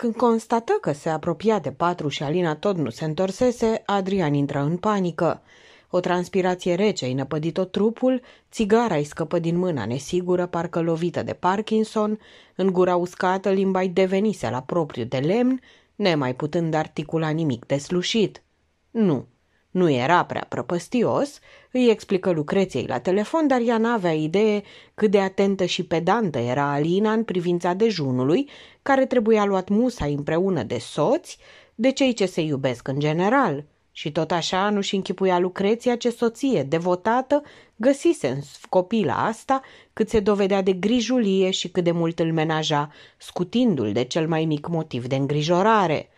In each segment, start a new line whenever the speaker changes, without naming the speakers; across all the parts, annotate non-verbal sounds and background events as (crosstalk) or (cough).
Când constată că se apropia de patru și Alina tot nu se întorsese, Adrian intră în panică. O transpirație rece îi năpădit tot trupul, țigara îi scăpă din mâna nesigură, parcă lovită de Parkinson, în gura uscată limba îi devenise la propriu de lemn, nemai putând articula nimic deslușit. Nu, nu era prea prăpăstios, îi explică Lucreției la telefon, dar ea n-avea idee cât de atentă și pedantă era Alina în privința dejunului, care trebuia luat musa împreună de soți, de cei ce se iubesc în general. Și tot așa nu-și închipuia Lucreția ce soție devotată găsise în copila asta cât se dovedea de grijulie și cât de mult îl menaja, scutindu-l de cel mai mic motiv de îngrijorare.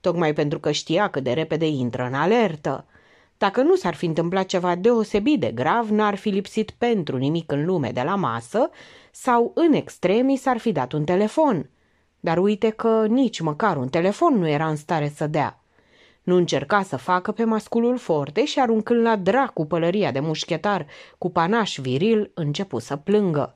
Tocmai pentru că știa că de repede intră în alertă. Dacă nu s-ar fi întâmplat ceva deosebit de grav, n-ar fi lipsit pentru nimic în lume de la masă sau, în extremi s-ar fi dat un telefon. Dar uite că nici măcar un telefon nu era în stare să dea. Nu încerca să facă pe masculul forte și aruncând la dracu pălăria de mușchetar cu panaș viril, începu să plângă.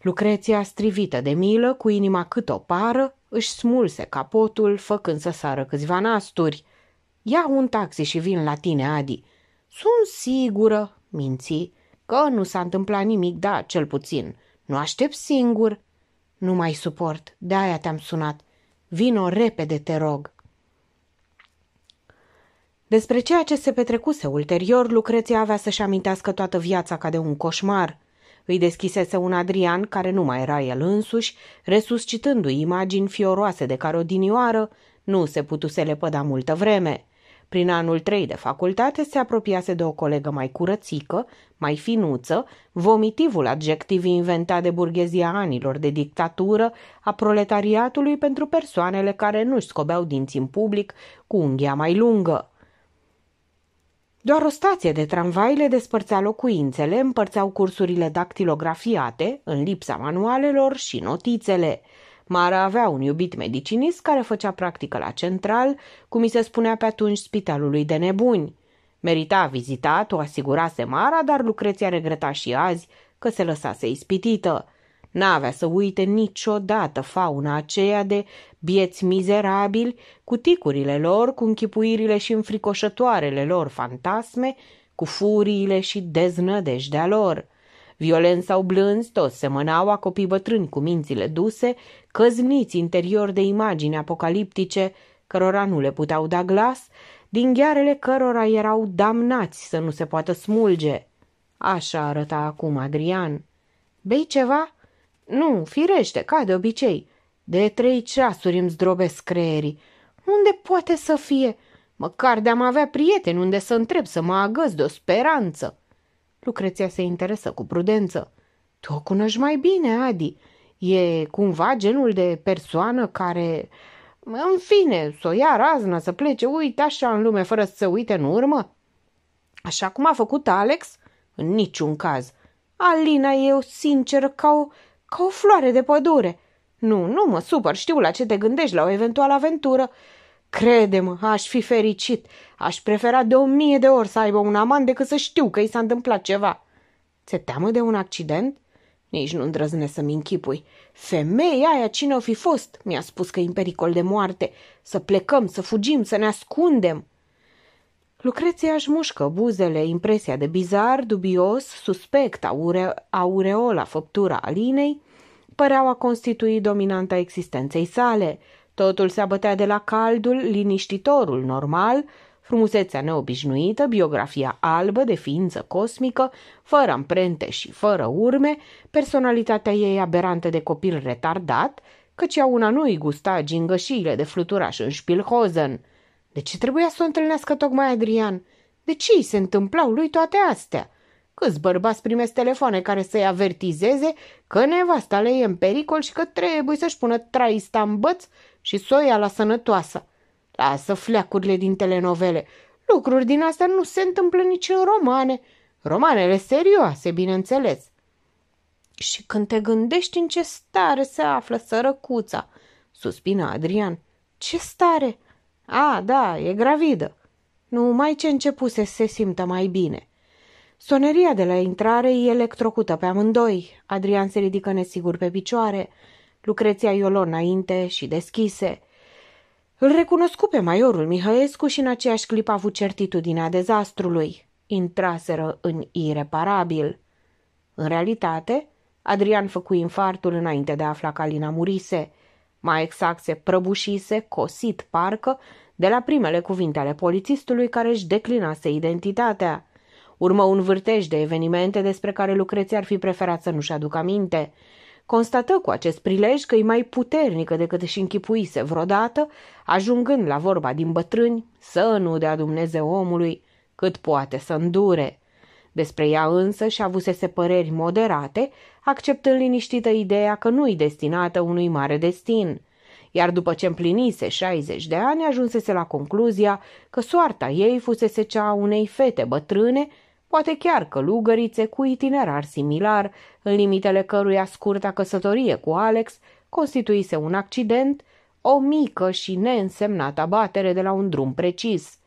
Lucreția, strivită de milă, cu inima cât o pară, își smulse capotul, făcând să sară câțiva nasturi – Ia un taxi și vin la tine, Adi. Sunt sigură, minți, că nu s-a întâmplat nimic, da, cel puțin. Nu aștept singur. Nu mai suport, de-aia te-am sunat. Vino repede, te rog. Despre ceea ce se petrecuse ulterior, Lucreția avea să-și amintească toată viața ca de un coșmar. Îi deschisese un Adrian, care nu mai era el însuși, resuscitându-i imagini fioroase de care odinioară nu se putuse lepăda multă vreme – prin anul 3 de facultate se apropiase de o colegă mai curățică, mai finuță, vomitivul adjectiv inventat de burghezia anilor de dictatură a proletariatului pentru persoanele care nu-și scobeau dinții în public cu unghia mai lungă. Doar o stație de tramvai le despărțea locuințele, împărțeau cursurile dactilografiate, în lipsa manualelor și notițele – Mara avea un iubit medicinist care făcea practică la central, cum i se spunea pe atunci spitalului de nebuni. Merita vizitat, o asigurase Mara, dar Lucreția regreta și azi că se lăsase ispitită. N-avea să uite niciodată fauna aceea de bieți mizerabili, cu ticurile lor, cu închipuirile și înfricoșătoarele lor fantasme, cu furiile și deznădejdea lor – Violența sau blânzi, toți semănau a copii bătrâni cu mințile duse, căzniți interior de imagini apocaliptice cărora nu le puteau da glas, din ghearele cărora erau damnați să nu se poată smulge. Așa arăta acum Adrian. Bei ceva? Nu, firește, ca de obicei. De trei ceasuri îmi zdrobesc creierii. Unde poate să fie? Măcar de-am avea prieteni unde să întreb să mă agăz de o speranță. Lucreția se interesă cu prudență. Tu o cunoști mai bine, Adi. E cumva genul de persoană care, în fine, să o ia raznă, să plece, uite așa în lume, fără să se uite în urmă? Așa cum a făcut Alex? În niciun caz. Alina e o sinceră ca o, ca o floare de pădure. Nu, nu mă supăr, știu la ce te gândești, la o eventuală aventură. Crede-mă, aș fi fericit. Aș prefera de o mie de ori să aibă un amant decât să știu că i s-a întâmplat ceva. Se teamă de un accident? Nici nu îndrăzne să-mi închipui. Femeia aia cine o fi fost? Mi-a spus că e în pericol de moarte. Să plecăm, să fugim, să ne ascundem. Lucreția își mușcă buzele, impresia de bizar, dubios, suspect, aure, aureola făptura Alinei, păreau a constitui dominanta existenței sale. Totul se abătea de la caldul, liniștitorul normal, frumusețea neobișnuită, biografia albă de ființă cosmică, fără amprente și fără urme, personalitatea ei aberantă de copil retardat, căci ea una nu-i gusta gingășiile de fluturaș în Spielhozen. De ce trebuia să o întâlnească tocmai Adrian? De ce îi se întâmplau lui toate astea? Câți bărbați primesc telefoane care să-i avertizeze că nevasta le e în pericol și că trebuie să-și pună traista în băț și soia la sănătoasă. Lasă fleacurile din telenovele. Lucruri din astea nu se întâmplă nici în romane. Romanele serioase, bineînțeles. Și când te gândești în ce stare se află sărăcuța, suspină Adrian. Ce stare? A, da, e gravidă. Numai ce începuse se simtă mai bine. Soneria de la intrare e electrocută pe amândoi. Adrian se ridică nesigur pe picioare. Lucreția Iolon înainte și deschise. Îl recunoscu pe maiorul Mihăescu și în aceeași clipă a avut certitudinea dezastrului. Intraseră în ireparabil. În realitate, Adrian făcu infartul înainte de a afla că Alina murise. Mai exact se prăbușise, cosit parcă, de la primele cuvinte ale polițistului care își declinase identitatea. Urmă un vârtej de evenimente despre care Lucreția ar fi preferat să nu-și aducă aminte – constată cu acest prilej că e mai puternică decât își închipuise vreodată, ajungând la vorba din bătrâni să nu dea Dumnezeu omului cât poate să îndure. Despre ea însă și avusese păreri moderate, acceptând liniștită ideea că nu-i destinată unui mare destin. Iar după ce împlinise 60 de ani, ajunsese la concluzia că soarta ei fusese cea a unei fete bătrâne poate chiar călugărițe cu itinerar similar, în limitele căruia scurta căsătorie cu Alex constituise un accident, o mică și neînsemnată abatere de la un drum precis.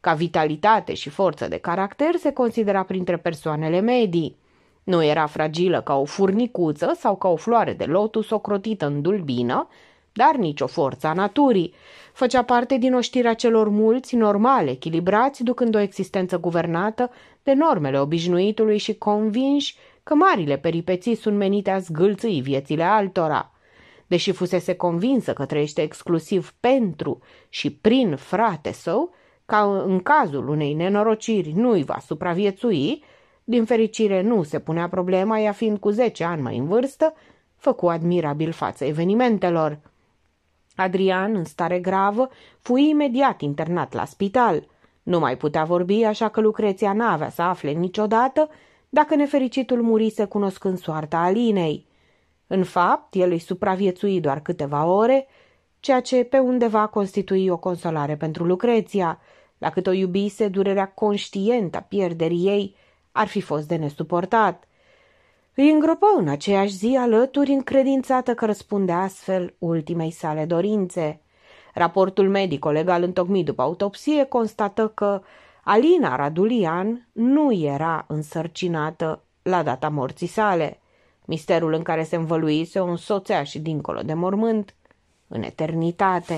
Ca vitalitate și forță de caracter se considera printre persoanele medii. Nu era fragilă ca o furnicuță sau ca o floare de lotus ocrotită în dulbină, dar nici o forță a naturii făcea parte din oștirea celor mulți, normale, echilibrați, ducând o existență guvernată de normele obișnuitului și convinși că marile peripeții sunt menite a zgâlțâi viețile altora. Deși fusese convinsă că trăiește exclusiv pentru și prin frate său, ca în cazul unei nenorociri nu i va supraviețui, din fericire nu se punea problema, ea fiind cu 10 ani mai în vârstă, făcu admirabil față evenimentelor – Adrian, în stare gravă, fui imediat internat la spital. Nu mai putea vorbi, așa că Lucreția n-avea să afle niciodată dacă nefericitul murise cunoscând soarta Alinei. În fapt, el îi supraviețui doar câteva ore, ceea ce pe undeva constitui o consolare pentru Lucreția. La cât o iubise, durerea conștientă a pierderii ei ar fi fost de nesuportat. Îi îngropă în aceeași zi alături încredințată că răspunde astfel ultimei sale dorințe. Raportul medico-legal întocmit după autopsie constată că Alina Radulian nu era însărcinată la data morții sale. Misterul în care se învăluise o însoțea și dincolo de mormânt, în eternitate.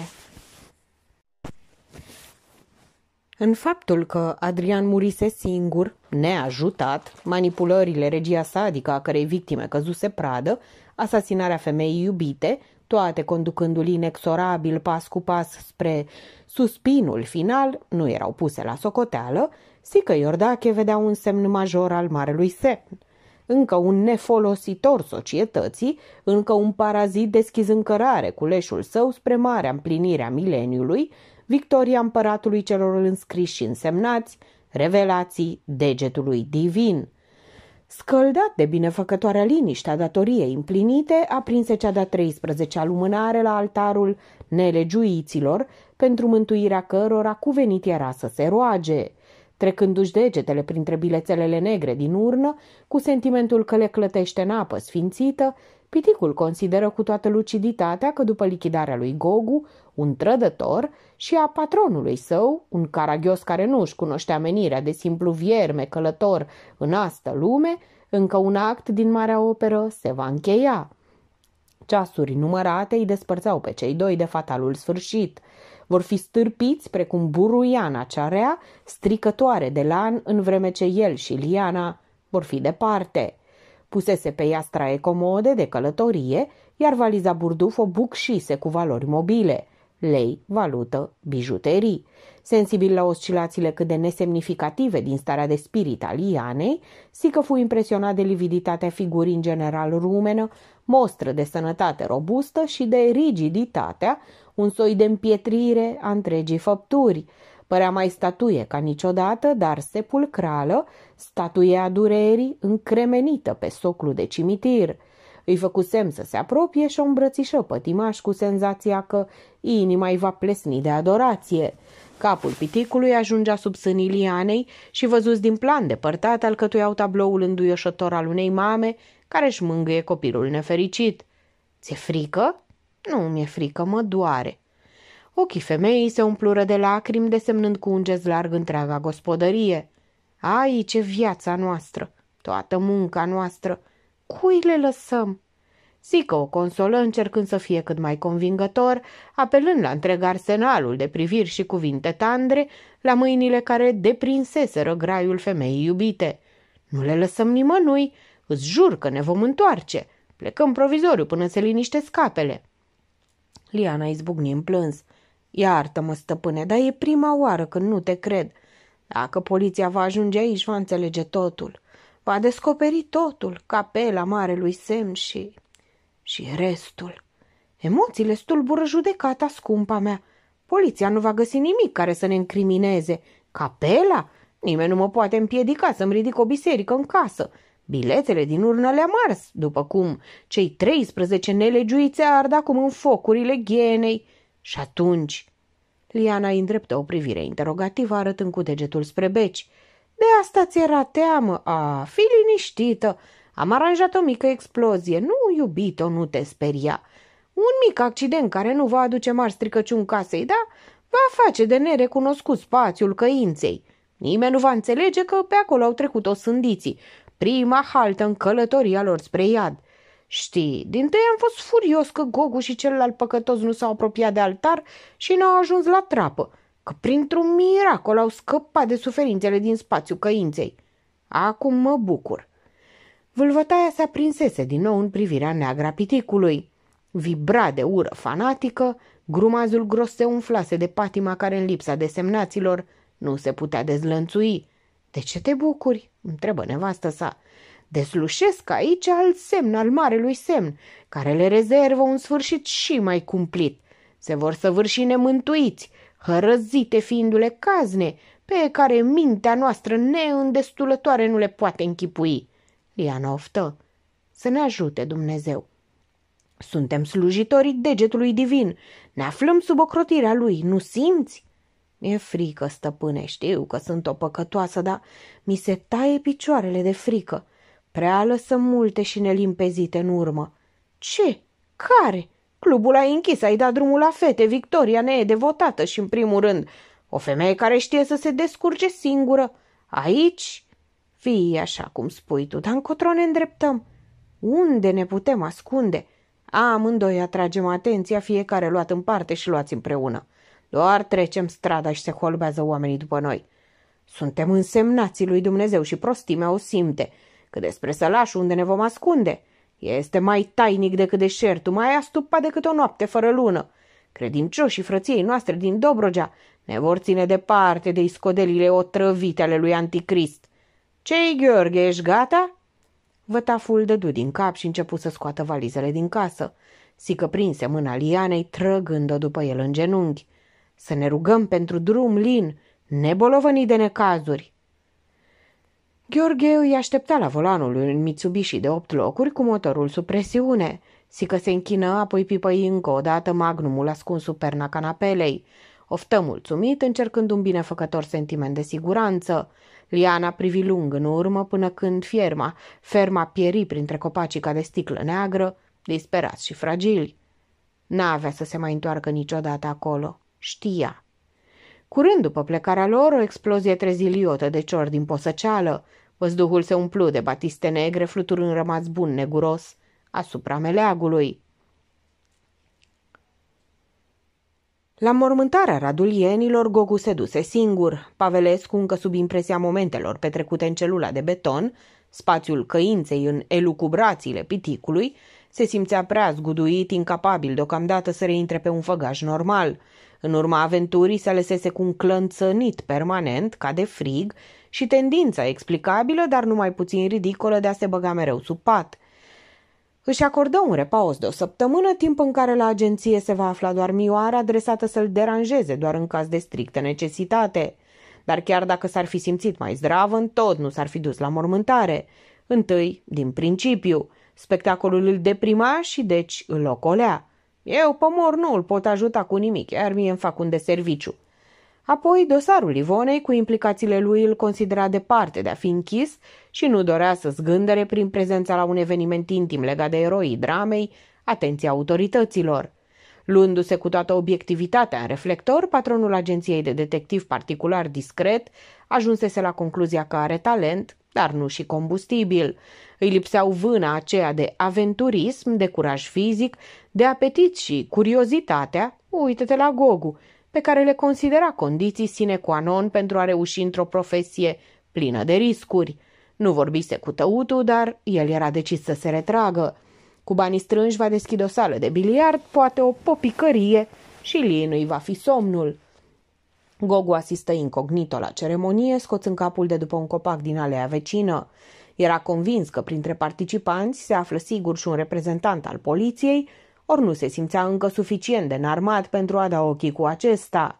În faptul că Adrian murise singur, neajutat, manipulările regia sa, adică a cărei victime căzuse pradă, asasinarea femeii iubite, toate conducându-l inexorabil pas cu pas spre suspinul final, nu erau puse la socoteală, Sică Iordache vedea un semn major al marelui semn. Încă un nefolositor societății, încă un parazit deschizând cărare cu leșul său spre marea împlinirea a mileniului, victoria împăratului celor înscriși și însemnați, revelații degetului divin. Scăldat de binefăcătoarea liniște a datoriei împlinite, aprinse cea de-a 13-a lumânare la altarul nelegiuiților, pentru mântuirea cărora cuvenit era să se roage trecându-și degetele printre bilețelele negre din urnă, cu sentimentul că le clătește în apă sfințită, piticul consideră cu toată luciditatea că după lichidarea lui Gogu, un trădător, și a patronului său, un caragios care nu își cunoștea menirea de simplu vierme călător în astă lume, încă un act din Marea Operă se va încheia. Ceasuri numărate îi despărțeau pe cei doi de fatalul sfârșit. Vor fi stârpiți precum buruiana cea rea, stricătoare de lan, în vreme ce el și Liana vor fi departe. Pusese pe ea straie comode de călătorie, iar valiza burduf o bucșise cu valori mobile – lei, valută, bijuterii. Sensibil la oscilațiile cât de nesemnificative din starea de spirit al Ianei, Sică fu impresionat de lividitatea figurii în general rumenă, mostră de sănătate robustă și de rigiditatea, un soi de împietrire a întregii făpturi. Părea mai statuie ca niciodată, dar sepulcrală, statuie a durerii, încremenită pe soclu de cimitir – îi făcu semn să se apropie și o îmbrățișă pătimaș cu senzația că inima îi va plesni de adorație. Capul piticului ajungea sub sânii lianei și văzut din plan depărtat alcătuiau tabloul înduioșător al unei mame care își mângâie copilul nefericit. Ți-e frică?" Nu mi-e frică, mă doare." Ochii femeii se umplură de lacrimi, desemnând cu un gest larg întreaga gospodărie. Ai, ce viața noastră! Toată munca noastră! Cui le lăsăm? Zică o consolă încercând să fie cât mai convingător, apelând la întreg arsenalul de priviri și cuvinte tandre la mâinile care deprinseseră graiul femeii iubite. Nu le lăsăm nimănui, îți jur că ne vom întoarce. Plecăm provizoriu până se liniște scapele. Liana izbucni în plâns. Iartă-mă, stăpâne, dar e prima oară când nu te cred. Dacă poliția va ajunge aici, va înțelege totul. Va descoperi totul, capela marelui semn și... și restul. Emoțiile stulbură judecata scumpa mea. Poliția nu va găsi nimic care să ne incrimineze. Capela? Nimeni nu mă poate împiedica să-mi ridic o biserică în casă. Biletele din urnă le-am ars, după cum cei 13 nelegiuițe ard acum în focurile ghenei. Și atunci... Liana îi îndreptă o privire interogativă arătând cu degetul spre beci. De asta ți era teamă. A, fi liniștită. Am aranjat o mică explozie. Nu, iubito, nu te speria. Un mic accident care nu va aduce mari stricăciuni casei, da? Va face de nerecunoscut spațiul căinței. Nimeni nu va înțelege că pe acolo au trecut o sândiții, prima haltă în călătoria lor spre iad. Știi, din tăi am fost furios că Gogu și celălalt păcătos nu s-au apropiat de altar și n-au ajuns la trapă că printr-un miracol au scăpat de suferințele din spațiu căinței. Acum mă bucur. Vâlvătaia se aprinsese din nou în privirea neagra piticului. Vibra de ură fanatică, grumazul gros se umflase de patima care în lipsa desemnaților nu se putea dezlănțui. De ce te bucuri?" întrebă nevastă sa. Deslușesc aici alt semn al marelui semn, care le rezervă un sfârșit și mai cumplit. Se vor săvârși nemântuiți, hărăzite fiindu-le cazne pe care mintea noastră neîndestulătoare nu le poate închipui. Liana oftă. Să ne ajute Dumnezeu. Suntem slujitorii degetului divin. Ne aflăm sub ocrotirea lui, nu simți? Mi-e frică, stăpâne, știu că sunt o păcătoasă, dar mi se taie picioarele de frică. Prea lăsăm multe și nelimpezite în urmă. Ce? Care? Clubul ai închis, ai dat drumul la fete, Victoria ne e devotată și, în primul rând, o femeie care știe să se descurce singură. Aici, fii așa cum spui tu, dar încotro ne îndreptăm. Unde ne putem ascunde? Amândoi atragem atenția, fiecare luat în parte și luați împreună. Doar trecem strada și se holbează oamenii după noi. Suntem însemnații lui Dumnezeu și prostimea o simte. Că despre sălașul unde ne vom ascunde – este mai tainic decât deșertul, mai astupat decât o noapte fără lună. Credincioșii frăției noastre din Dobrogea ne vor ține departe de iscodelile otrăvite ale lui Anticrist. Cei, Gheorghe, ești gata?" Vătaful dădu din cap și începu să scoată valizele din casă. Sică prinse mâna Lianei, trăgând-o după el în genunchi. Să ne rugăm pentru drum lin, nebolovănii de necazuri. Gheorghe îi aștepta la volanul lui în Mitsubishi de opt locuri cu motorul sub presiune. Sică se închină, apoi pipăi încă o dată magnumul ascuns sub perna canapelei. Oftă mulțumit, încercând un binefăcător sentiment de siguranță. Liana privi lung în urmă până când fierma, ferma pieri printre copacii ca de sticlă neagră, disperați și fragili. N-avea să se mai întoarcă niciodată acolo. Știa. Curând după plecarea lor, o explozie treziliotă de cior din posăceală, Văzduhul se umplu de batiste negre, fluturând rămas bun neguros asupra meleagului. La mormântarea radulienilor, Gogu se duse singur. Pavelescu, încă sub impresia momentelor petrecute în celula de beton, spațiul căinței în elucubrațiile piticului, se simțea prea zguduit, incapabil deocamdată să reintre pe un făgaș normal. În urma aventurii se lăsese cu un clănțănit permanent, ca de frig, și tendința explicabilă, dar numai puțin ridicolă de a se băga mereu sub pat. Își acordă un repaus de o săptămână, timp în care la agenție se va afla doar mioara adresată să-l deranjeze doar în caz de strictă necesitate. Dar chiar dacă s-ar fi simțit mai zdravă, tot nu s-ar fi dus la mormântare. Întâi, din principiu, spectacolul îl deprima și deci îl ocolea. Eu, pomor, nu îl pot ajuta cu nimic, iar mie îmi fac un deserviciu. serviciu Apoi, dosarul Ivonei cu implicațiile lui îl considera departe de a fi închis și nu dorea să zgândere prin prezența la un eveniment intim legat de eroii dramei, atenția autorităților. Luându-se cu toată obiectivitatea în reflector, patronul agenției de detectiv particular discret ajunsese la concluzia că are talent, dar nu și combustibil. Îi lipseau vâna aceea de aventurism, de curaj fizic, de apetit și curiozitatea, uite-te la Gogu, pe care le considera condiții sine qua non pentru a reuși într-o profesie plină de riscuri. Nu vorbise cu tăutul, dar el era decis să se retragă. Cu banii strânși va deschide o sală de biliard, poate o popicărie și linui va fi somnul. Gogu asistă incognito la ceremonie, scoțând capul de după un copac din alea vecină. Era convins că printre participanți se află sigur și un reprezentant al poliției, ori nu se simțea încă suficient de înarmat pentru a da ochii cu acesta.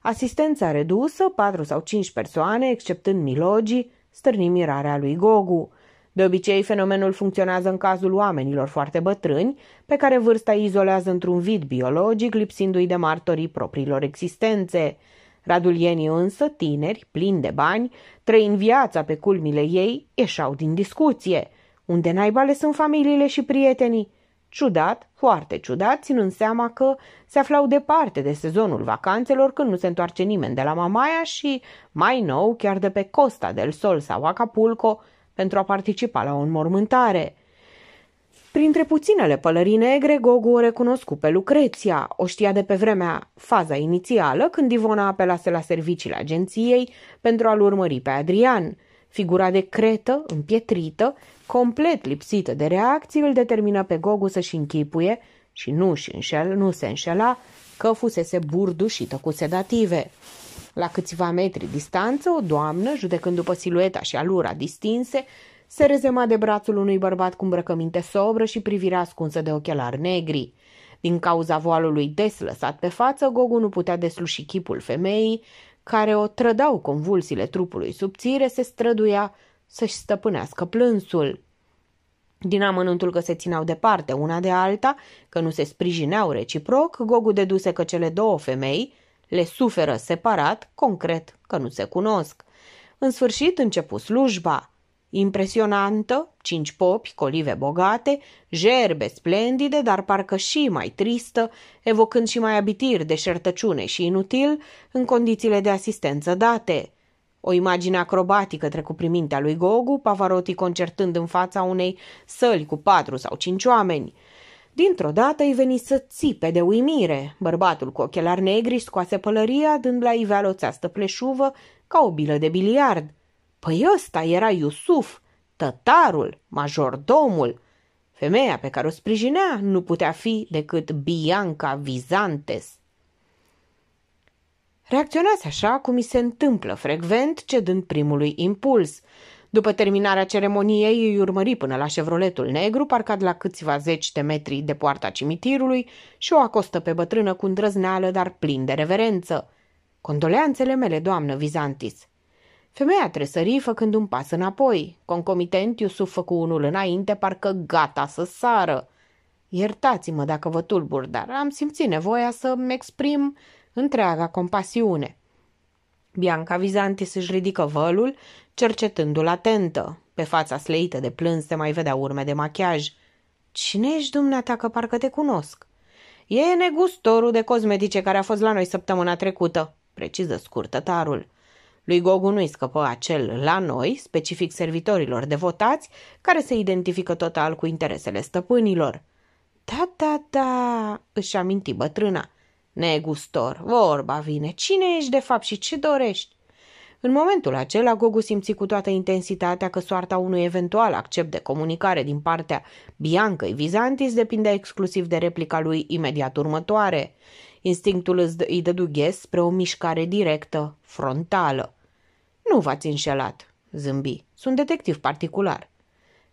Asistența redusă, patru sau cinci persoane, exceptând milogii, stârni mirarea lui Gogu. De obicei, fenomenul funcționează în cazul oamenilor foarte bătrâni, pe care vârsta îi izolează într-un vid biologic, lipsindu-i de martorii propriilor existențe. Radulienii însă, tineri, plini de bani, trăind viața pe culmile ei, ieșau din discuție. Unde naibale sunt familiile și prietenii? Ciudat, foarte ciudat, ținând seama că se aflau departe de sezonul vacanțelor când nu se întoarce nimeni de la Mamaia și, mai nou, chiar de pe Costa del Sol sau Acapulco, pentru a participa la o înmormântare. Printre puținele pălării negre, Gogu o recunoscu pe Lucreția. O știa de pe vremea faza inițială, când Ivona apelase la serviciile agenției pentru a-l urmări pe Adrian. Figura de cretă, împietrită, complet lipsită de reacții, îl determină pe Gogu să-și închipuie, și nu, și înșel, nu se înșela, că fusese burdușită cu sedative. La câțiva metri distanță, o doamnă, judecând după silueta și alura distinse, se rezema de brațul unui bărbat cu îmbrăcăminte sobră și privirea ascunsă de ochelari negri. Din cauza voalului des lăsat pe față, Gogu nu putea desluși chipul femeii, care o trădau convulsiile trupului subțire, se străduia să-și stăpânească plânsul. Din amănuntul că se țineau departe una de alta, că nu se sprijineau reciproc, Gogu deduse că cele două femei le suferă separat, concret, că nu se cunosc. În sfârșit începu slujba. Impresionantă, cinci popi, colive bogate, gerbe splendide, dar parcă și mai tristă, evocând și mai abitir de șertăciune și inutil în condițiile de asistență date – o imagine acrobatică trecu prin mintea lui Gogu, Pavarotti concertând în fața unei săli cu patru sau cinci oameni. Dintr-o dată îi veni să țipe de uimire. Bărbatul cu ochelari negri scoase pălăria, dând la iveală o țeastă pleșuvă ca o bilă de biliard. Păi ăsta era Iusuf, tătarul, majordomul. Femeia pe care o sprijinea nu putea fi decât Bianca Vizantes. Reacționați așa cum mi se întâmplă frecvent, cedând primului impuls. După terminarea ceremoniei, îi urmări până la șevroletul negru, parcat la câțiva zeci de metri de poarta cimitirului și o acostă pe bătrână cu îndrăzneală, dar plin de reverență. Condoleanțele mele, doamnă Vizantis. Femeia tresări făcând un pas înapoi. Concomitent, Iusuf făcu unul înainte, parcă gata să sară. Iertați-mă dacă vă tulbur, dar am simțit nevoia să-mi exprim întreaga compasiune. Bianca Vizantis își ridică vălul, cercetându-l atentă. Pe fața sleită de plâns se mai vedea urme de machiaj. Cine ești dumneata că parcă te cunosc? E negustorul de cosmetice care a fost la noi săptămâna trecută, preciză scurtătarul. Lui Gogu nu-i scăpă acel la noi, specific servitorilor devotați, care se identifică total cu interesele stăpânilor. Da, da, da, își aminti bătrâna. Negustor, vorba vine, cine ești de fapt și ce dorești? În momentul acela, Gogu simți cu toată intensitatea că soarta unui eventual accept de comunicare din partea Biancăi Vizantis depindea exclusiv de replica lui imediat următoare. Instinctul îi dădu ghes spre o mișcare directă, frontală. Nu v-ați înșelat, zâmbi. Sunt detectiv particular.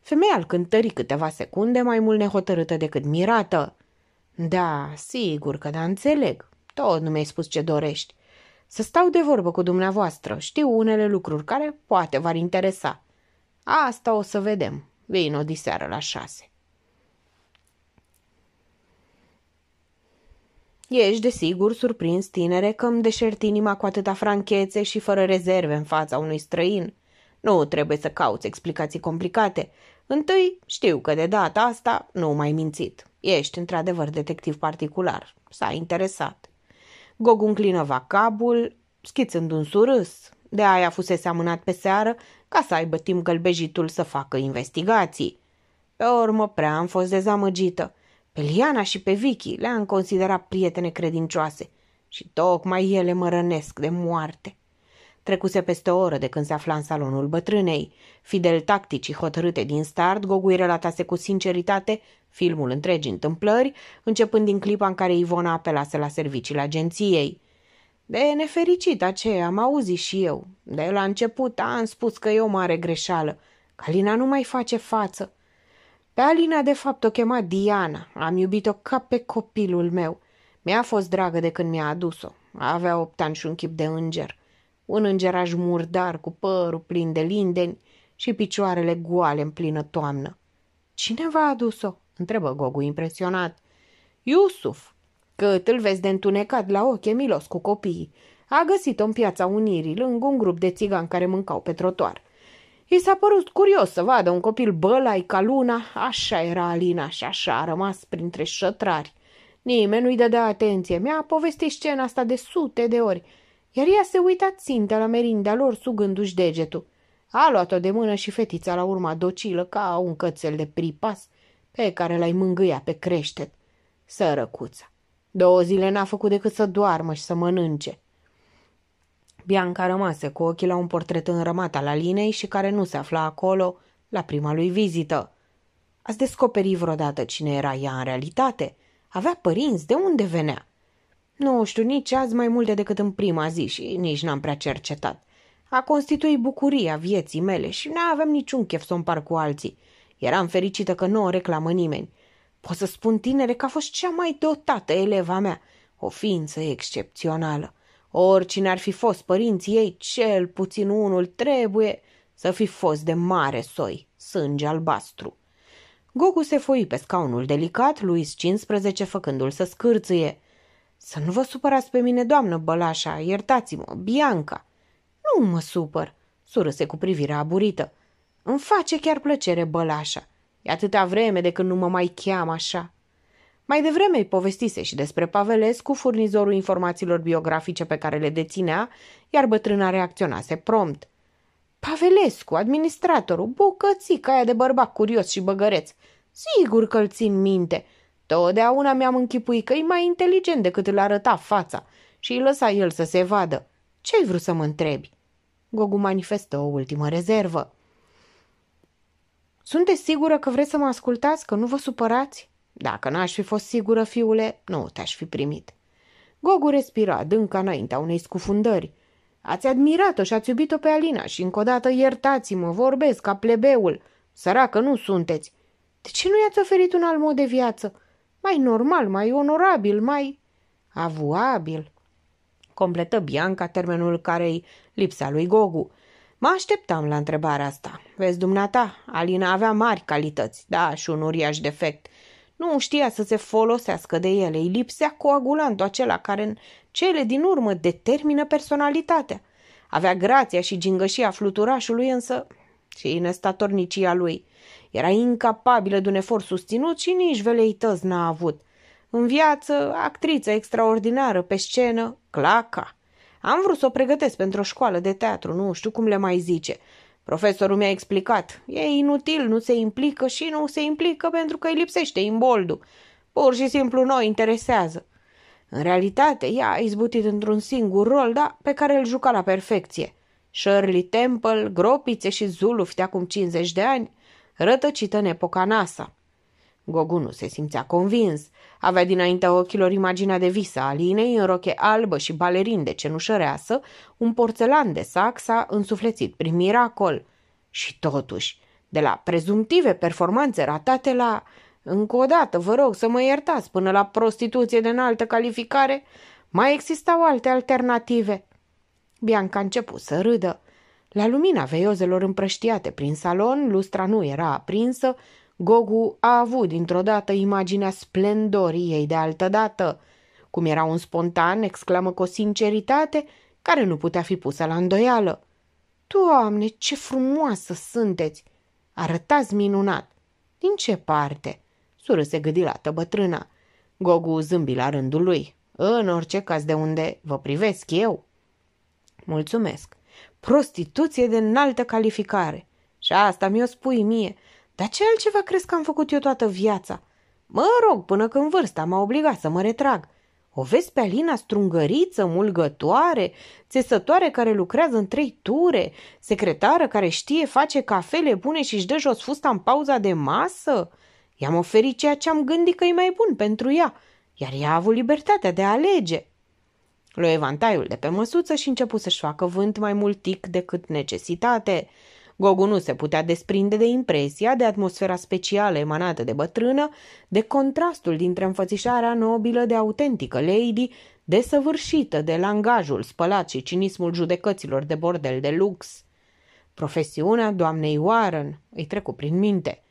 Femeia îl cântări câteva secunde mai mult nehotărâtă decât mirată. Da, sigur că da, înțeleg. Tot nu mi-ai spus ce dorești. Să stau de vorbă cu dumneavoastră. Știu unele lucruri care poate v-ar interesa. Asta o să vedem. Vino diseară la șase. Ești, desigur, surprins, tinere, că îmi deșert inima cu atâta franchețe și fără rezerve în fața unui străin. Nu trebuie să cauți explicații complicate. Întâi, știu că de data asta nu m-ai mințit. Ești într-adevăr detectiv particular. S-a interesat. Gog înclină vacabul, schițând un surâs. De aia fusese amânat pe seară ca să aibă timp gălbejitul să facă investigații. Pe urmă prea am fost dezamăgită. Pe Liana și pe Vicky le-am considerat prietene credincioase și tocmai ele mă rănesc de moarte. Trecuse peste o oră de când se afla în salonul bătrânei. Fidel tacticii hotărâte din start, Gogui relatase cu sinceritate filmul întregi întâmplări, începând din clipa în care Ivona apelase la serviciile agenției. De nefericit aceea am auzit și eu. De la început am spus că e o mare greșeală. Calina nu mai face față. Pe Alina de fapt o chema Diana. Am iubit-o ca pe copilul meu. Mi-a fost dragă de când mi-a adus-o. Avea opt ani și un chip de înger un îngeraj murdar cu părul plin de lindeni și picioarele goale în plină toamnă. Cine v-a adus-o?" întrebă Gogu impresionat. Iusuf, că îl vezi de întunecat la ochi, milos cu copiii. A găsit-o în piața Unirii, lângă un grup de țigani care mâncau pe trotuar. I s-a părut curios să vadă un copil bălai ca luna, așa era Alina și așa a rămas printre șătrari. Nimeni nu-i dădea atenție, mi-a povestit scena asta de sute de ori iar ea se uita țintă la merinda lor sugându-și degetul. A luat-o de mână și fetița la urma docilă ca un cățel de pripas pe care l-ai mângâia pe creștet. Sărăcuța. Două zile n-a făcut decât să doarmă și să mănânce. Bianca rămase cu ochii la un portret înrămat al Alinei și care nu se afla acolo la prima lui vizită. Ați descoperit vreodată cine era ea în realitate? Avea părinți, de unde venea? Nu știu nici azi mai multe decât în prima zi și nici n-am prea cercetat. A constituit bucuria vieții mele și nu aveam niciun chef să o împar cu alții. Eram fericită că nu o reclamă nimeni. Pot să spun tinere că a fost cea mai dotată eleva mea, o ființă excepțională. Oricine ar fi fost părinții ei, cel puțin unul trebuie să fi fost de mare soi, sânge albastru. Gogu se foi pe scaunul delicat, Luis XV făcându-l să scârțâie – să nu vă supărați pe mine, doamnă Bălașa, iertați-mă, Bianca. Nu mă supăr, surâse cu privirea aburită. Îmi face chiar plăcere Bălașa. E atâta vreme de când nu mă mai cheam așa. Mai devreme îi povestise și despre Pavelescu, furnizorul informațiilor biografice pe care le deținea, iar bătrâna reacționase prompt. Pavelescu, administratorul, bucățica aia de bărbat curios și băgăreț. Sigur că îl țin minte. Totdeauna mi-am închipuit că e mai inteligent decât îl arăta fața și îi lăsa el să se vadă. Ce ai vrut să mă întrebi? Gogu manifestă o ultimă rezervă. Sunteți sigură că vreți să mă ascultați, că nu vă supărați? Dacă n-aș fi fost sigură, fiule, nu te-aș fi primit. Gogu respira adânca înaintea unei scufundări. Ați admirat-o și ați iubit-o pe Alina și încă o dată iertați-mă, vorbesc ca plebeul. Săracă nu sunteți. De ce nu i-ați oferit un alt mod de viață? mai normal, mai onorabil, mai avuabil. Completă Bianca termenul care-i lipsa lui Gogu. Mă așteptam la întrebarea asta. Vezi, dumneata, Alina avea mari calități, da, și un uriaș defect. Nu știa să se folosească de ele, îi lipsea coagulantul acela care în cele din urmă determină personalitatea. Avea grația și gingășia fluturașului, însă și nestatornicia lui. Era incapabilă de un efort susținut și nici veleități n-a avut. În viață, actriță extraordinară pe scenă, claca. Am vrut să o pregătesc pentru o școală de teatru, nu știu cum le mai zice. Profesorul mi-a explicat. E inutil, nu se implică și nu se implică pentru că îi lipsește imboldul. Pur și simplu nu o interesează. În realitate, ea a izbutit într-un singur rol, da, pe care îl juca la perfecție. Shirley Temple, gropițe și zuluf de acum 50 de ani, rătăcită în epoca NASA. Gogu nu se simțea convins. Avea dinaintea ochilor imaginea de visă a Alinei în roche albă și balerin de cenușăreasă, un porțelan de saxa însuflețit prin miracol. Și totuși, de la prezumtive performanțe ratate la... Încă o dată, vă rog să mă iertați, până la prostituție de înaltă calificare, mai existau alte alternative. Bianca a început să râdă. La lumina veiozelor împrăștiate prin salon, lustra nu era aprinsă, Gogu a avut dintr-o dată imaginea splendorii ei de altădată. dată. Cum era un spontan, exclamă cu o sinceritate care nu putea fi pusă la îndoială. Doamne, ce frumoasă sunteți! Arătați minunat! Din ce parte? Surâse gâdilată bătrâna. Gogu zâmbi la rândul lui. În orice caz de unde vă privesc eu. Mulțumesc. Prostituție de înaltă calificare. Și asta mi-o spui mie. Dar ce altceva crezi că am făcut eu toată viața? Mă rog, până când vârsta m-a obligat să mă retrag. O vezi pe Alina strungăriță, mulgătoare, țesătoare care lucrează în trei ture, secretară care știe, face cafele bune și își dă jos fusta în pauza de masă? I-am oferit ceea ce am gândit că e mai bun pentru ea, iar ea a avut libertatea de a alege. Lui evantaiul de pe măsuță și începu să-și facă vânt mai mult tic decât necesitate. Gogu nu se putea desprinde de impresia, de atmosfera specială emanată de bătrână, de contrastul dintre înfățișarea nobilă de autentică lady, desăvârșită de langajul spălat și cinismul judecăților de bordel de lux. Profesiunea doamnei Warren îi trecu prin minte.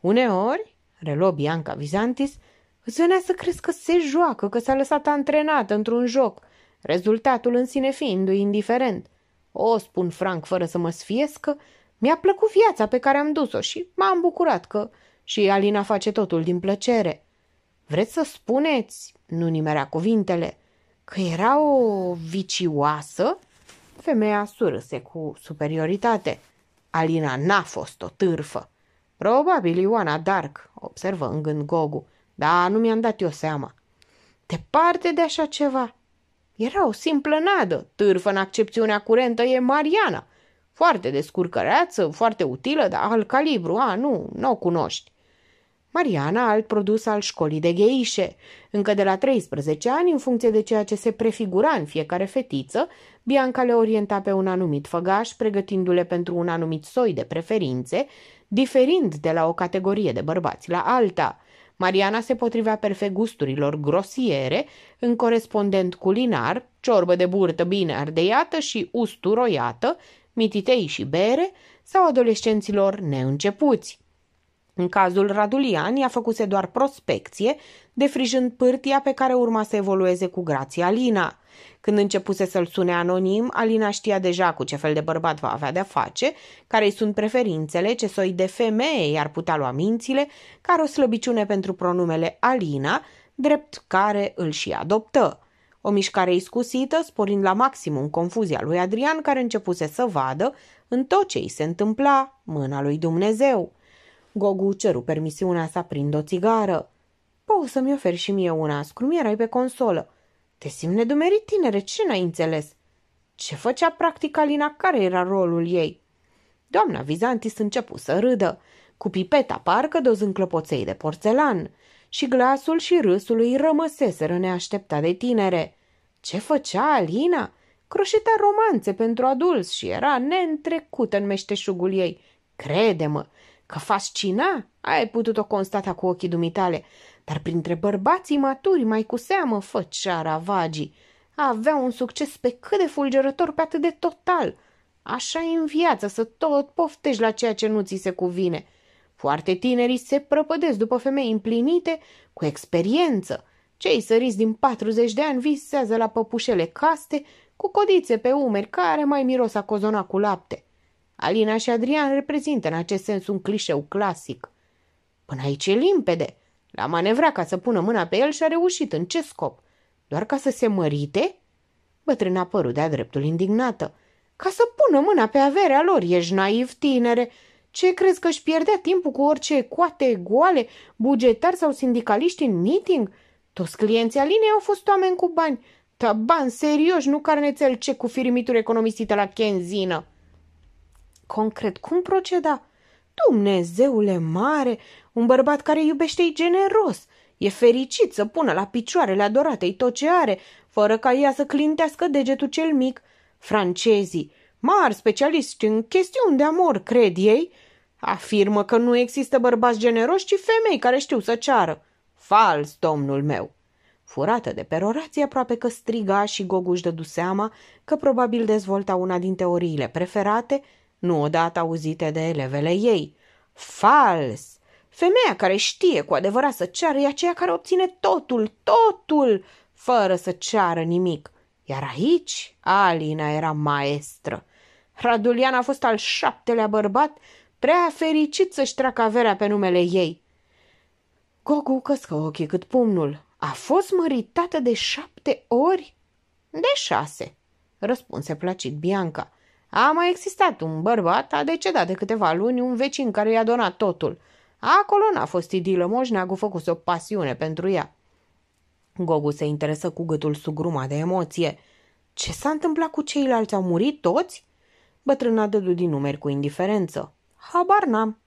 Uneori, reluă Bianca Vizantis, îți venea să crezi că se joacă, că s-a lăsat antrenată într-un joc – Rezultatul în sine fiind indiferent. O spun franc fără să mă sfiesc că mi-a plăcut viața pe care am dus-o și m-am bucurat că și Alina face totul din plăcere. Vreți să spuneți, nu nimerea cuvintele, că era o vicioasă? Femeia surâse cu superioritate. Alina n-a fost o târfă. Probabil Ioana Dark, observă în gând Gogu, dar nu mi-am dat eu seama. Departe de așa ceva, era o simplă nadă, târfă în accepțiunea curentă e Mariana. Foarte descurcăreață, foarte utilă, dar al calibru, a, nu, nu o cunoști. Mariana, alt produs al școlii de gheișe. Încă de la 13 ani, în funcție de ceea ce se prefigura în fiecare fetiță, Bianca le orienta pe un anumit făgaș, pregătindu-le pentru un anumit soi de preferințe, diferind de la o categorie de bărbați la alta – Mariana se potrivea perfect gusturilor grosiere, în corespondent culinar, ciorbă de burtă bine ardeiată și usturoiată, mititei și bere sau adolescenților neîncepuți. În cazul Radulian, ea făcuse doar prospecție, defrijând pârtia pe care urma să evolueze cu grația Lina. Când începuse să-l sune anonim, Alina știa deja cu ce fel de bărbat va avea de-a face, care-i sunt preferințele, ce soi de femeie i-ar putea lua mințile, care o slăbiciune pentru pronumele Alina, drept care îl și adoptă. O mișcare iscusită, sporind la maximum confuzia lui Adrian, care începuse să vadă, în tot ce îi se întâmpla, mâna lui Dumnezeu. Gogu ceru permisiunea să prind o țigară. Poți să-mi oferi și mie una, scrumierai pe consolă. Te simt nedumerit, tinere, ce n-ai înțeles? Ce făcea practic Alina? Care era rolul ei? Doamna Vizantis începu să râdă, cu pipeta parcă de o zânclăpoței de porțelan, și glasul și râsul îi rămăseseră neașteptat de tinere. Ce făcea Alina? Croșeta romanțe pentru adulți și era neîntrecută în meșteșugul ei. Crede-mă, că fascina? Ai putut-o constata cu ochii dumitale dar printre bărbații maturi mai cu seamă făcea ravagii. Avea un succes pe cât de fulgerător, pe atât de total. Așa e în viață, să tot poftești la ceea ce nu ți se cuvine. Foarte tinerii se prăpădesc după femei împlinite, cu experiență. Cei săriți din 40 de ani visează la păpușele caste, cu codițe pe umeri care mai miros a cozona cu lapte. Alina și Adrian reprezintă în acest sens un clișeu clasic. Până aici e limpede – L-a manevrat ca să pună mâna pe el și a reușit. În ce scop? Doar ca să se mărite? Bătrâna părut de-a dreptul indignată. Ca să pună mâna pe averea lor, ești naiv, tinere. Ce crezi că își pierdea timpul cu orice coate goale, bugetari sau sindicaliști în meeting? Toți clienții Alinei au fost oameni cu bani. Ta, bani serioși, nu carnețel ce cu firimituri economisite la chenzină. Concret, cum proceda? Dumnezeule mare, un bărbat care iubește e generos, e fericit să pună la picioarele adoratei tot ce are, fără ca ea să clintească degetul cel mic. Francezii, mari specialiști în chestiuni de amor, cred ei, afirmă că nu există bărbați generoși, ci femei care știu să ceară. Fals, domnul meu! Furată de perorație, aproape că striga și Goguș dădu seama că probabil dezvolta una din teoriile preferate nu odată auzite de elevele ei. Fals! Femeia care știe cu adevărat să ceară e aceea care obține totul, totul, fără să ceară nimic. Iar aici Alina era maestră. Radulian a fost al șaptelea bărbat, prea fericit să-și treacă averea pe numele ei. Gogu căscă ochii cât pumnul. A fost măritată de șapte ori? De șase, răspunse placit Bianca. A mai existat un bărbat, a decedat de câteva luni, un vecin care i-a donat totul. Acolo n-a fost idilă, moșneagul făcuse o pasiune pentru ea. Gogu se interesă cu gâtul sugruma de emoție. Ce s-a întâmplat cu ceilalți? Au murit toți? Bătrâna dădu din numeri cu indiferență. Habar n-am.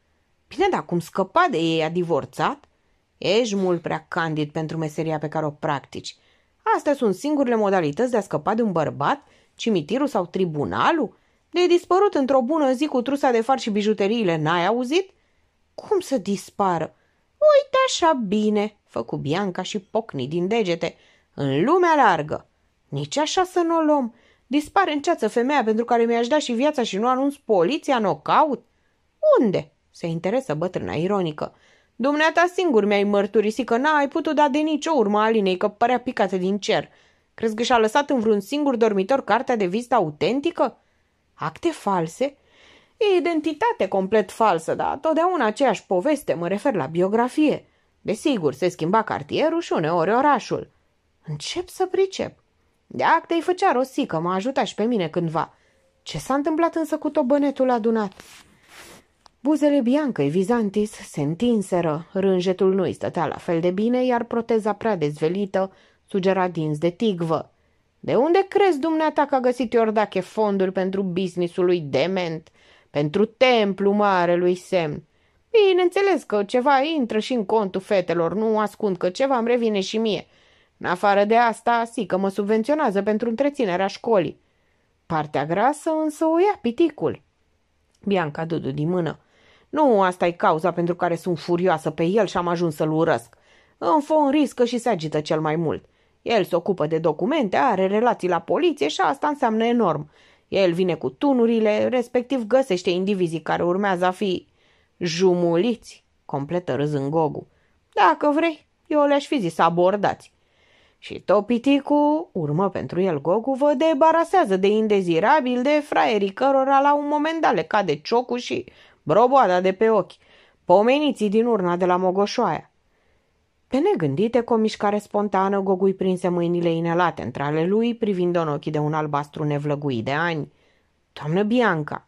Bine, dar cum scăpa de ei? A divorțat? Ești mult prea candid pentru meseria pe care o practici. Astea sunt singurele modalități de a scăpa de un bărbat, cimitirul sau tribunalul? De dispărut într-o bună zi cu trusa de far și bijuteriile, n-ai auzit? Cum să dispară? Uite așa bine, făcu Bianca și pocni din degete. În lumea largă. Nici așa să nu o luăm. Dispare în ceață femeia pentru care mi-aș da și viața și nu anunț poliția, nu o caut. Unde? Se interesă bătrâna ironică. Dumneata singur mi-ai mărturisit că n-ai putut da de nicio urmă Alinei, că părea picată din cer. Crezi că și-a lăsat în vreun singur dormitor cartea de vizită autentică? Acte false? E identitate complet falsă, dar totdeauna aceeași poveste, mă refer la biografie. Desigur, se schimba cartierul și uneori orașul. Încep să pricep. De acte îi făcea rosică, m-a ajutat și pe mine cândva. Ce s-a întâmplat însă cu tobănetul adunat? Buzele Biancăi Vizantis se întinseră, rânjetul nu-i stătea la fel de bine, iar proteza prea dezvelită sugera dinți de tigvă. De unde crezi dumneata că a găsit Iordache fondul pentru businessul lui dement, pentru templu mare lui semn? Bineînțeles că ceva intră și în contul fetelor, nu ascund că ceva îmi revine și mie. În afară de asta, si că mă subvenționează pentru întreținerea școlii. Partea grasă însă o ia piticul. Bianca Dudu din mână. Nu asta e cauza pentru care sunt furioasă pe el și am ajuns să-l urăsc. În fond riscă și se agită cel mai mult. El se ocupă de documente, are relații la poliție și asta înseamnă enorm. El vine cu tunurile, respectiv găsește indivizii care urmează a fi jumuliți, completă râzând Gogu. Dacă vrei, eu le-aș fi zis abordați. Și topiticu, urmă pentru el Gogu, vă debarasează de indezirabil de fraierii cărora la un moment dat le cade ciocul și broboada de pe ochi. Pomeniții din urna de la Mogoșoaia. Pe negândite, cu o mișcare spontană, Gogui prinse mâinile inelate între ale lui, privind în ochii de un albastru nevlăguit de ani. Doamnă Bianca!"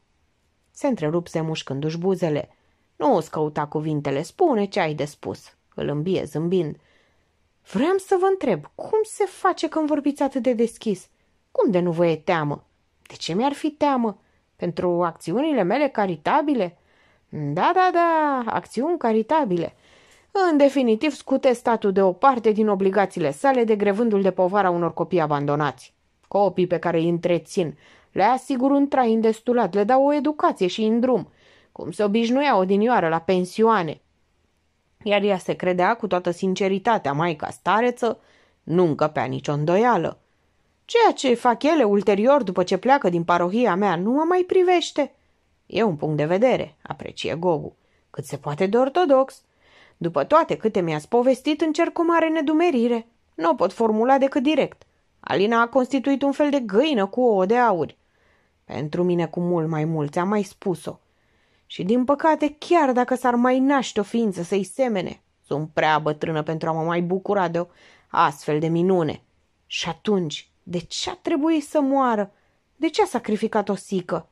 Se întrerupse mușcându-și buzele. Nu o căuta cuvintele, spune ce ai de spus." Îl îmbie zâmbind. Vreau să vă întreb, cum se face când vorbiți atât de deschis? Cum de nu vă e teamă? De ce mi-ar fi teamă? Pentru acțiunile mele caritabile?" Da, da, da, acțiuni caritabile. În definitiv, scute statul de o parte din obligațiile sale, de grevândul de povara unor copii abandonați. Copii pe care îi întrețin, le asigur un trai destulat, le dau o educație și în drum, cum se obișnuia odinioară la pensioane. Iar ea se credea cu toată sinceritatea, maica stareță, nu încăpea nicio îndoială. Ceea ce fac ele ulterior după ce pleacă din parohia mea nu mă mai privește. E un punct de vedere, aprecie Gogu, cât se poate de ortodox, după toate câte mi-ați povestit, încerc cu mare nedumerire. Nu o pot formula decât direct. Alina a constituit un fel de găină cu ouă de aur. Pentru mine cu mult mai mulți am mai spus-o. Și din păcate, chiar dacă s-ar mai naște o ființă să-i semene, sunt prea bătrână pentru a mă mai bucura de o astfel de minune. Și atunci, de ce a trebuit să moară? De ce a sacrificat o sică?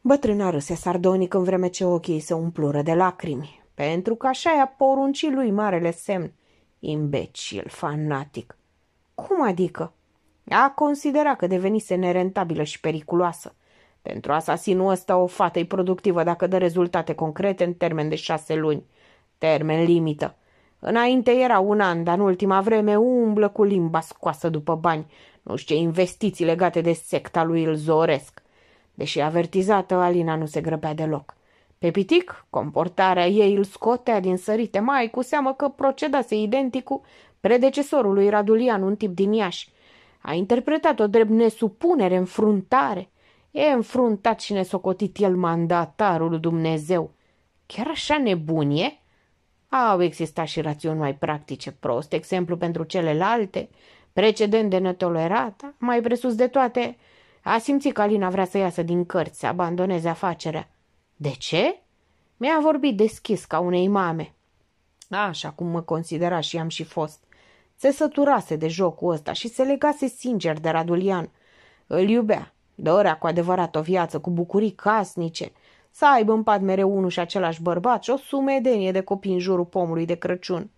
Bătrâna râse sardonic în vreme ce ochii se umplură de lacrimi pentru că așa i-a poruncit lui marele semn. Imbecil, fanatic. Cum adică? A considerat că devenise nerentabilă și periculoasă. Pentru asasinul ăsta o fată e productivă dacă dă rezultate concrete în termen de șase luni. Termen limită. Înainte era un an, dar în ultima vreme umblă cu limba scoasă după bani. Nu știe investiții legate de secta lui îl zoresc. Deși avertizată, Alina nu se grăbea deloc. Pe pitic, comportarea ei îl scotea din sărite mai cu seamă că procedase identic cu predecesorului Radulian, un tip din Iași. A interpretat-o drept nesupunere, înfruntare. E înfruntat și nesocotit el mandatarul Dumnezeu. Chiar așa nebunie? Au existat și rațiuni mai practice, prost, exemplu pentru celelalte, precedent de netolerat, mai presus de toate, a simțit că Alina vrea să iasă din cărți, să abandoneze afacerea. De ce? Mi-a vorbit deschis ca unei mame. Așa cum mă considera și am și fost. Se săturase de jocul ăsta și se legase sincer de Radulian. Îl iubea, dorea cu adevărat o viață cu bucurii casnice, să aibă în pat mereu unul și același bărbat și o sumedenie de copii în jurul pomului de Crăciun.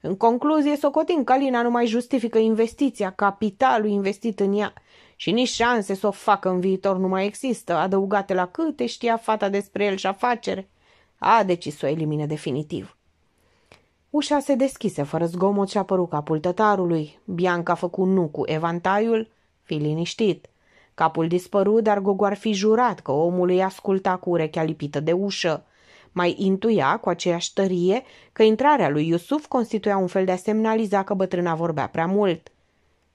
În concluzie, socotim că Alina nu mai justifică investiția, capitalul investit în ea – și nici șanse să o facă în viitor nu mai există, adăugate la câte știa fata despre el și afacere. A decis să o elimine definitiv. Ușa se deschise fără zgomot și apăru capul tătarului. Bianca a făcut nu cu evantaiul, fi liniștit. Capul dispărut, dar Gogo ar fi jurat că omul îi asculta cu urechea lipită de ușă. Mai intuia cu aceeași tărie că intrarea lui Iusuf constituia un fel de a semnaliza că bătrâna vorbea prea mult.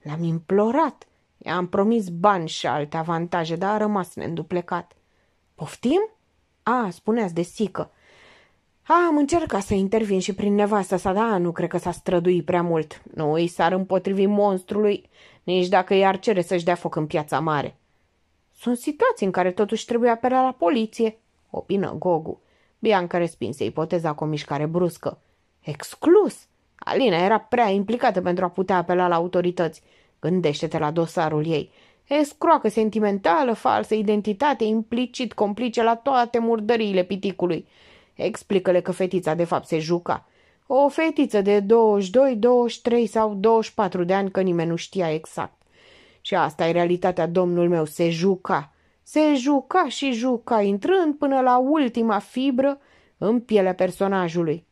L-am implorat, I-am promis bani și alte avantaje, dar a rămas neînduplecat. Poftim? A, spuneați de sică. Am încercat să intervin și prin nevasta sa, da, nu cred că s-a străduit prea mult. Nu îi s-ar împotrivi monstrului, nici dacă i-ar cere să-și dea foc în piața mare. Sunt situații în care totuși trebuie apela la poliție, opină Gogu. Bianca respinse ipoteza cu o mișcare bruscă. Exclus! Alina era prea implicată pentru a putea apela la autorități. Gândește-te la dosarul ei. Escroacă sentimentală, falsă, identitate, implicit, complice la toate murdăriile piticului. Explică-le că fetița de fapt se juca. O fetiță de 22, 23 sau 24 de ani, că nimeni nu știa exact. Și asta e realitatea, domnul meu, se juca. Se juca și juca, intrând până la ultima fibră în pielea personajului.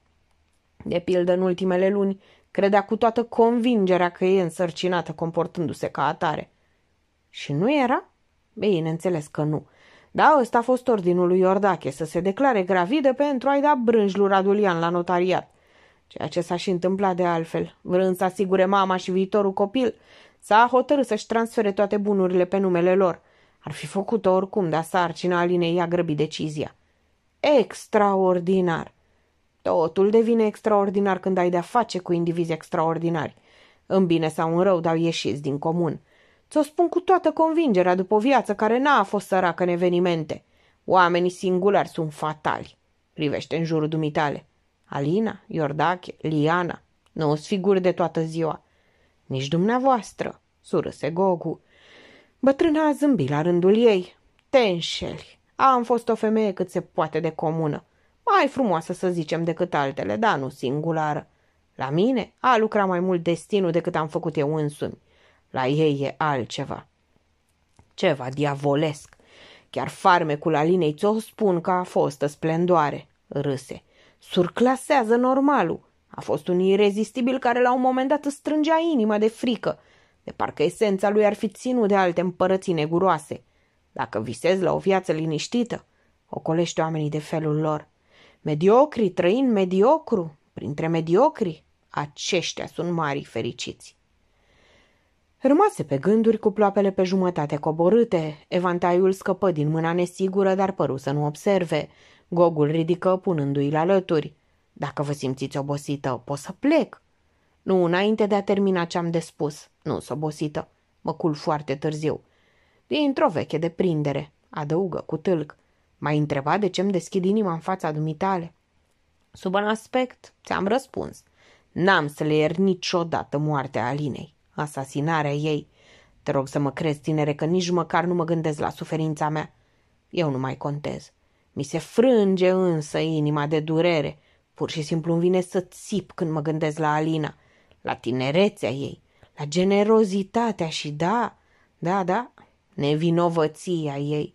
De pildă, în ultimele luni, Credea cu toată convingerea că e însărcinată comportându-se ca atare. Și nu era? Bineînțeles că nu. Da, ăsta a fost ordinul lui Iordache să se declare gravidă pentru a-i da brânj lui Radulian la notariat. Ceea ce s-a și întâmplat de altfel, vrând să asigure mama și viitorul copil, s-a hotărât să-și transfere toate bunurile pe numele lor. Ar fi făcut-o oricum, dar sarcina Alinei a grăbit decizia. Extraordinar! Totul devine extraordinar când ai de-a face cu indivizi extraordinari. În bine sau în rău, dar ieșiți din comun. Ți-o spun cu toată convingerea după o viață care n-a fost săracă în evenimente. Oamenii singulari sunt fatali. Privește în jurul dumitale. Alina, Iordache, Liana, nu s figuri de toată ziua. Nici dumneavoastră, surâse Gogu. Bătrâna a zâmbit la rândul ei. Te înșeli. Am fost o femeie cât se poate de comună mai frumoasă să zicem decât altele, dar nu singulară. La mine a lucrat mai mult destinul decât am făcut eu însumi. La ei e altceva. Ceva diavolesc. Chiar farmecul Alinei ți-o spun că a fost splendoare, râse. Surclasează normalul. A fost un irezistibil care la un moment dat îți strângea inima de frică, de parcă esența lui ar fi ținut de alte împărății neguroase. Dacă visezi la o viață liniștită, ocolești oamenii de felul lor. Mediocri trăind mediocru, printre mediocri, aceștia sunt mari fericiți. Rămase pe gânduri cu ploapele pe jumătate coborâte, evantaiul scăpă din mâna nesigură, dar păru să nu observe. Gogul ridică punându-i la lături. Dacă vă simțiți obosită, pot să plec. Nu, înainte de a termina ce am de spus. Nu sunt obosită. Mă cul foarte târziu. Dintr-o veche prindere. adăugă cu tâlc. M-ai întrebat de ce îmi deschid inima în fața dumitale? Sub un aspect, ți-am răspuns. N-am să le ier niciodată moartea Alinei, asasinarea ei. Te rog să mă crezi, tinere, că nici măcar nu mă gândesc la suferința mea. Eu nu mai contez. Mi se frânge însă inima de durere. Pur și simplu îmi vine să țip când mă gândesc la Alina, la tinerețea ei, la generozitatea și da, da, da, nevinovăția ei.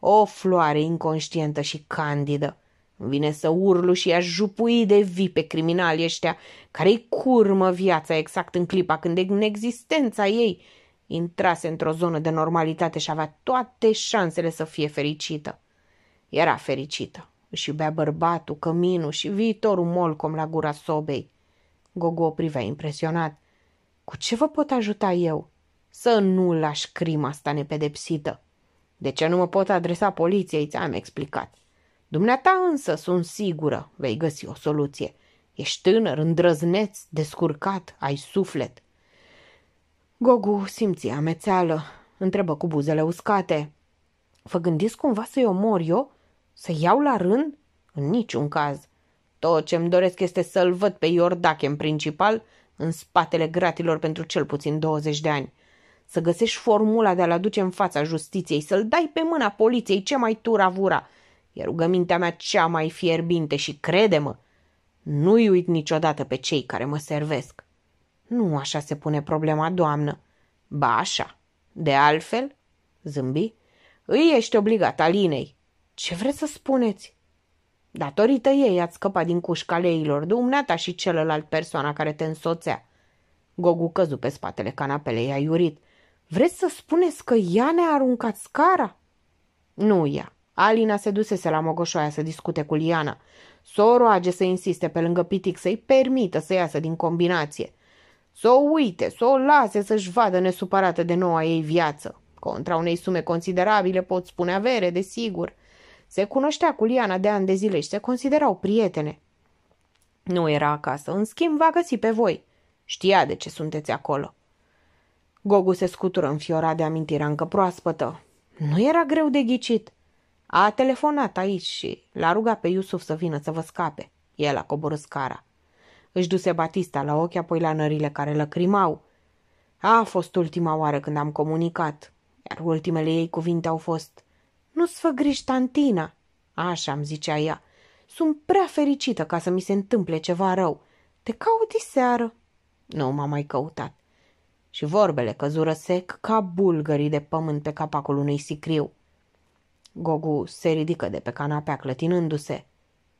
O floare inconștientă și candidă. vine să urlu și a jupui de vii pe criminali ăștia care îi curmă viața exact în clipa când în existența ei intrase într-o zonă de normalitate și avea toate șansele să fie fericită. Era fericită. Își iubea bărbatul, căminul și viitorul molcom la gura sobei. Gogo o privea impresionat. Cu ce vă pot ajuta eu? Să nu lași crima asta nepedepsită. De ce nu mă pot adresa poliției, ți-am explicat. Dumneata însă sunt sigură, vei găsi o soluție. Ești tânăr, îndrăzneț, descurcat, ai suflet. Gogu simți amețeală, întrebă cu buzele uscate. Vă gândiți cumva să-i omor eu? Să iau la rând? În niciun caz. Tot ce-mi doresc este să-l văd pe Iordache în principal, în spatele gratilor pentru cel puțin 20 de ani să găsești formula de a-l aduce în fața justiției, să-l dai pe mâna poliției ce mai turavura. E rugămintea mea cea mai fierbinte și crede-mă, nu-i uit niciodată pe cei care mă servesc. Nu așa se pune problema, doamnă. Ba așa. De altfel, zâmbi, îi ești obligat Alinei. Ce vreți să spuneți? Datorită ei ați scăpat din cușca leilor, dumneata și celălalt persoana care te însoțea. Gogu căzu pe spatele canapelei iurit. Vreți să spuneți că ea ne-a aruncat scara? Nu ea. Alina se dusese la Mogoșoaia să discute cu Liana. S-o roage să insiste pe lângă pitic să-i permită să iasă din combinație. Să o uite, să o lase să-și vadă nesupărată de noua ei viață. Contra unei sume considerabile pot spune avere, desigur. Se cunoștea cu Liana de ani de zile și se considerau prietene. Nu era acasă, în schimb va găsi pe voi. Știa de ce sunteți acolo. Gogu se scutură înfiorat de amintirea încă proaspătă. Nu era greu de ghicit. A telefonat aici și l-a rugat pe Iusuf să vină să vă scape. El a coborât scara. Își duse Batista la ochi, apoi la nările care lăcrimau. A fost ultima oară când am comunicat, iar ultimele ei cuvinte au fost Nu-ți fă griji, Tantina!" Așa îmi zicea ea. Sunt prea fericită ca să mi se întâmple ceva rău. Te caut seară. Nu m-a mai căutat și vorbele căzură sec ca bulgării de pământ pe capacul unui sicriu. Gogu se ridică de pe canapea clătinându-se.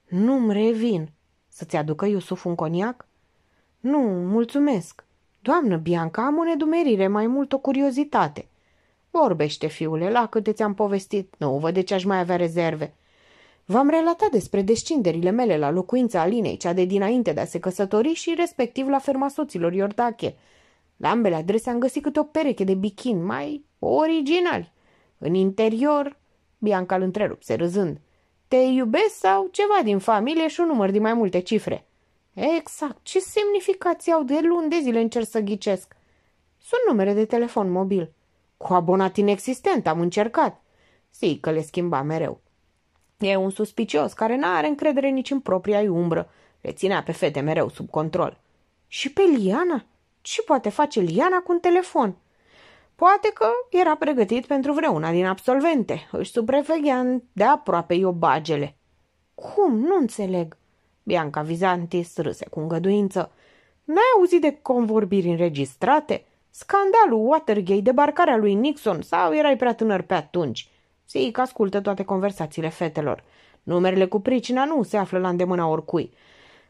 Nu-mi revin. Să-ți aducă Iusuf un coniac? Nu, mulțumesc. Doamnă Bianca, am o nedumerire, mai mult o curiozitate. Vorbește, fiule, la câte ți-am povestit. Nu, văd de ce aș mai avea rezerve. V-am relatat despre descinderile mele la locuința Alinei, cea de dinainte de a se căsători și respectiv la ferma soților Iordache – la ambele adrese am găsit câte o pereche de bichin mai originali. În interior, Bianca îl întrerupse râzând. Te iubesc sau ceva din familie și un număr din mai multe cifre. Exact, ce semnificații au de luni de zile încerc să ghicesc. Sunt numere de telefon mobil. Cu abonat inexistent am încercat. Sii că le schimba mereu. E un suspicios care nu are încredere nici în propria umbră. Le ținea pe fete mereu sub control. Și pe Liana? ce poate face Liana cu un telefon? Poate că era pregătit pentru vreuna din absolvente. Își supreveghea de aproape iobagele. Cum? Nu înțeleg. Bianca Vizantis râse cu îngăduință. N-ai auzit de convorbiri înregistrate? Scandalul Watergate, debarcarea lui Nixon sau erai prea tânăr pe atunci? că ascultă toate conversațiile fetelor. Numerele cu pricina nu se află la îndemâna oricui.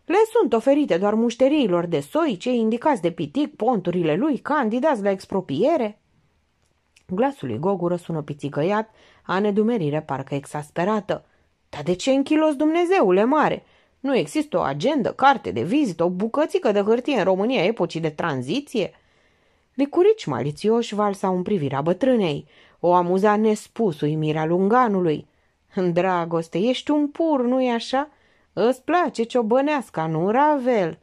Le sunt oferite doar mușteriilor de soi, cei indicați de pitic, ponturile lui, candidați la expropiere. Glasul lui Gogură sună pițigăiat, a nedumerire parcă exasperată. Dar de ce închilos Dumnezeule mare? Nu există o agendă, carte de vizită, o bucățică de hârtie în România epocii de tranziție? Licurici malițioși valsa un privirea bătrânei. O amuza nespus uimirea lunganului. Dragoste, ești un pur, nu-i așa?" Îți place ciobăneasca, nu Ravel?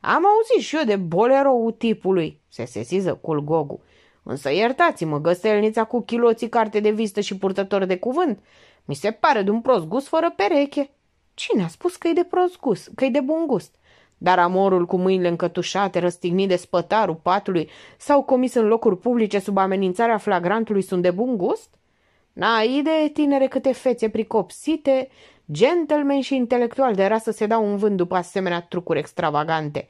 Am auzit și eu de bolerou tipului, se sesiză Culgogu. Însă iertați-mă, găselnița cu chiloții, carte de vizită și purtător de cuvânt. Mi se pare de un prost gust fără pereche. Cine a spus că e de prost gust, că e de bun gust? Dar amorul cu mâinile încătușate, răstignit de spătarul patului sau comis în locuri publice sub amenințarea flagrantului sunt de bun gust? N-ai idee, tinere, câte fețe pricopsite Gentlemen și intelectuali de rasă se dau un vânt după asemenea trucuri extravagante.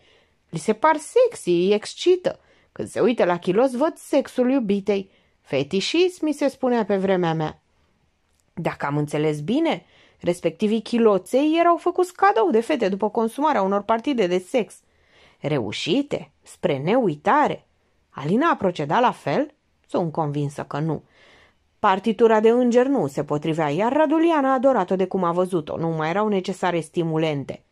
Li se par sexy, îi excită. Când se uită la kilos, văd sexul iubitei. Fetișism, mi se spunea pe vremea mea. Dacă am înțeles bine, respectivii chiloței erau făcuți cadou de fete după consumarea unor partide de sex. Reușite, spre neuitare. Alina a procedat la fel? Sunt convinsă că nu. Partitura de înger nu se potrivea, iar Raduliana a adorat-o de cum a văzut-o, nu mai erau necesare stimulente.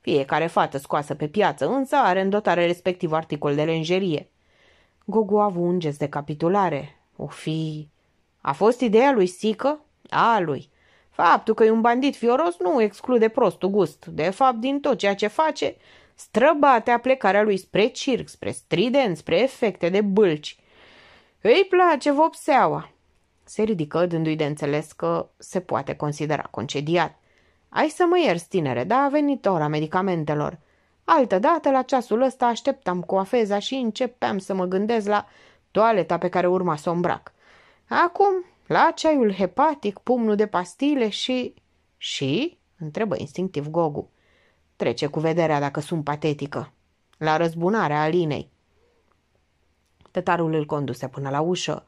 Fiecare fată scoasă pe piață însă are în dotare respectiv articol de lenjerie. Gogu a avut un gest de capitulare. O fi... A fost ideea lui Sică? A lui. Faptul că e un bandit fioros nu exclude prostul gust. De fapt, din tot ceea ce face, străbatea plecarea lui spre circ, spre strident, spre efecte de bâlci. Îi place vopseaua. Se ridică, dându-i de înțeles că se poate considera concediat. Ai să mă ierți, tinere, dar a venit ora medicamentelor. Altădată, dată, la ceasul ăsta, așteptam coafeza și începeam să mă gândesc la toaleta pe care urma să o îmbrac. Acum, la ceaiul hepatic, pumnul de pastile și... Și? întrebă instinctiv Gogu. Trece cu vederea dacă sunt patetică. La răzbunarea Alinei. Tătarul îl conduse până la ușă.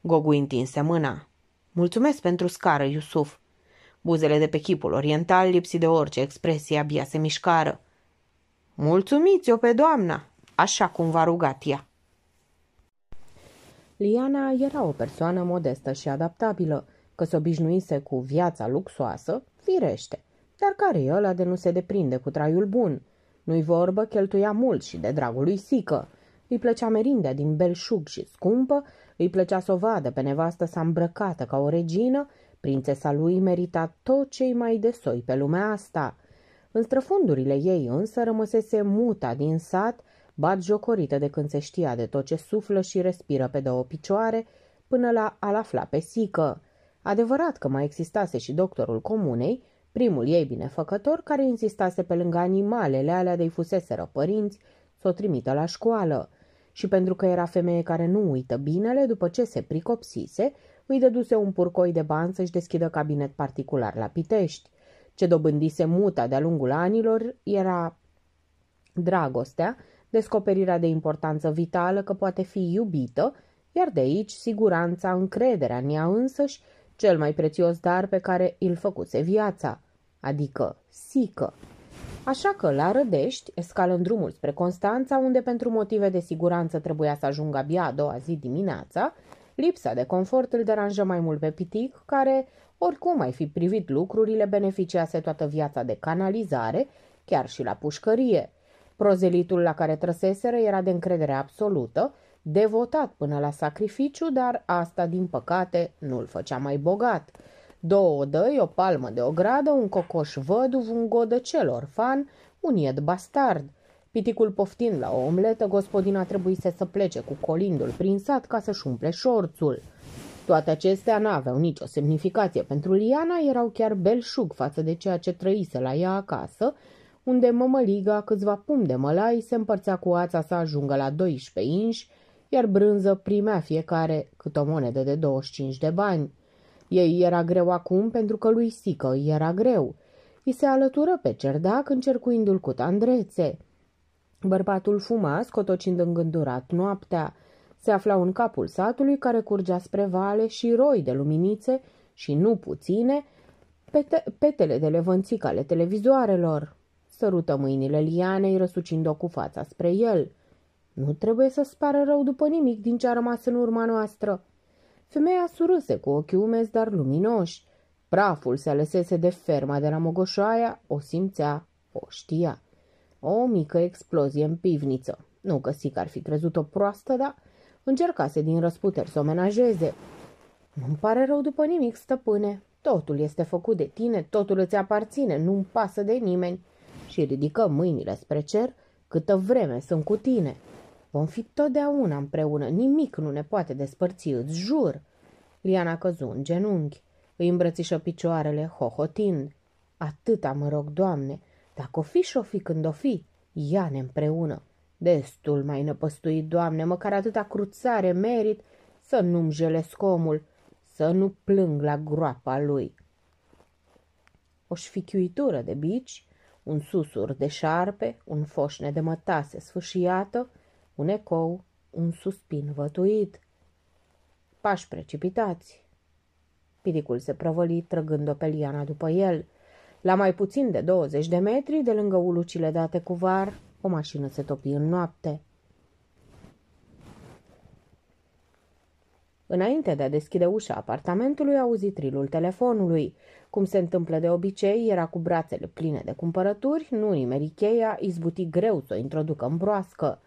Gogu întinse mâna. Mulțumesc pentru scară, Iusuf. Buzele de pe chipul oriental, lipsi de orice expresie, abia se mișcară. Mulțumiți-o pe doamna, așa cum v-a rugat ea. Liana era o persoană modestă și adaptabilă, că se obișnuise cu viața luxoasă, firește, dar care e ăla de nu se deprinde cu traiul bun? Nu-i vorbă, cheltuia mult și de dragul lui sică. Îi plăcea merindea din belșug și scumpă îi plăcea să o vadă pe nevastă s-a îmbrăcată ca o regină, prințesa lui merita tot cei mai de soi pe lumea asta. În străfundurile ei însă rămăsese muta din sat, bat jocorită de când se știa de tot ce suflă și respiră pe două picioare, până la a-l afla pe sică. Adevărat că mai existase și doctorul comunei, primul ei binefăcător, care insistase pe lângă animalele alea de-i fuseseră părinți, să o trimită la școală și pentru că era femeie care nu uită binele, după ce se pricopsise, îi dăduse un purcoi de bani să-și deschidă cabinet particular la Pitești. Ce dobândise muta de-a lungul anilor era dragostea, descoperirea de importanță vitală că poate fi iubită, iar de aici siguranța, încrederea în ea însăși, cel mai prețios dar pe care îl făcuse viața, adică sică. Așa că, la Rădești, escalând drumul spre Constanța, unde pentru motive de siguranță trebuia să ajungă abia a doua zi dimineața, lipsa de confort îl deranjă mai mult pe Pitic, care, oricum ai fi privit lucrurile, beneficiase toată viața de canalizare, chiar și la pușcărie. Prozelitul la care trăseseră era de încredere absolută, devotat până la sacrificiu, dar asta, din păcate, nu-l făcea mai bogat – două odăi, o palmă de ogradă, un cocoș văduv, un cel orfan, un ied bastard. Piticul poftind la o omletă, gospodina trebuise să plece cu colindul prin sat ca să-și umple șorțul. Toate acestea n-aveau nicio semnificație pentru Liana, erau chiar belșug față de ceea ce trăise la ea acasă, unde mămăliga câțiva pum de mălai se împărțea cu ața să ajungă la 12 inși, iar brânză primea fiecare cât o monedă de 25 de bani. Ei era greu acum pentru că lui Sică era greu. I se alătură pe cerdac încercuindu-l cu tandrețe. Bărbatul fuma, scotocind gândurat noaptea. Se aflau în capul satului care curgea spre vale și roi de luminițe și nu puține, pete- petele de levănțic ale televizoarelor. Sărută mâinile Lianei, răsucind-o cu fața spre el. Nu trebuie să spară rău după nimic din ce a rămas în urma noastră, Femeia suruse cu ochii umezi, dar luminoși. Praful se alesese de ferma de la Mogoșoaia, o simțea, o știa. O mică explozie în pivniță. Nu că sic ar fi crezut-o proastă, dar încercase din răsputeri să o menajeze. Nu-mi pare rău după nimic, stăpâne. Totul este făcut de tine, totul îți aparține, nu-mi pasă de nimeni. Și ridică mâinile spre cer câtă vreme sunt cu tine vom fi totdeauna împreună, nimic nu ne poate despărți, îți jur!" Liana căzu în genunchi, îi îmbrățișă picioarele, hohotind. Atâta mă rog, Doamne, dacă o fi și o fi când o fi, ia-ne împreună. Destul mai năpăstuit, Doamne, măcar atâta cruțare merit să nu-mi jelesc omul, să nu plâng la groapa lui. O șfichiuitură de bici, un susur de șarpe, un foșne de mătase sfâșiată, un ecou, un suspin vătuit. Pași precipitați. Piricul se prăvăli, trăgând-o pe liana după el. La mai puțin de 20 de metri, de lângă ulucile date cu var, o mașină se topi în noapte. Înainte de a deschide ușa apartamentului, auzi trilul telefonului. Cum se întâmplă de obicei, era cu brațele pline de cumpărături, nu nimeri cheia, izbuti greu să o introducă în broască.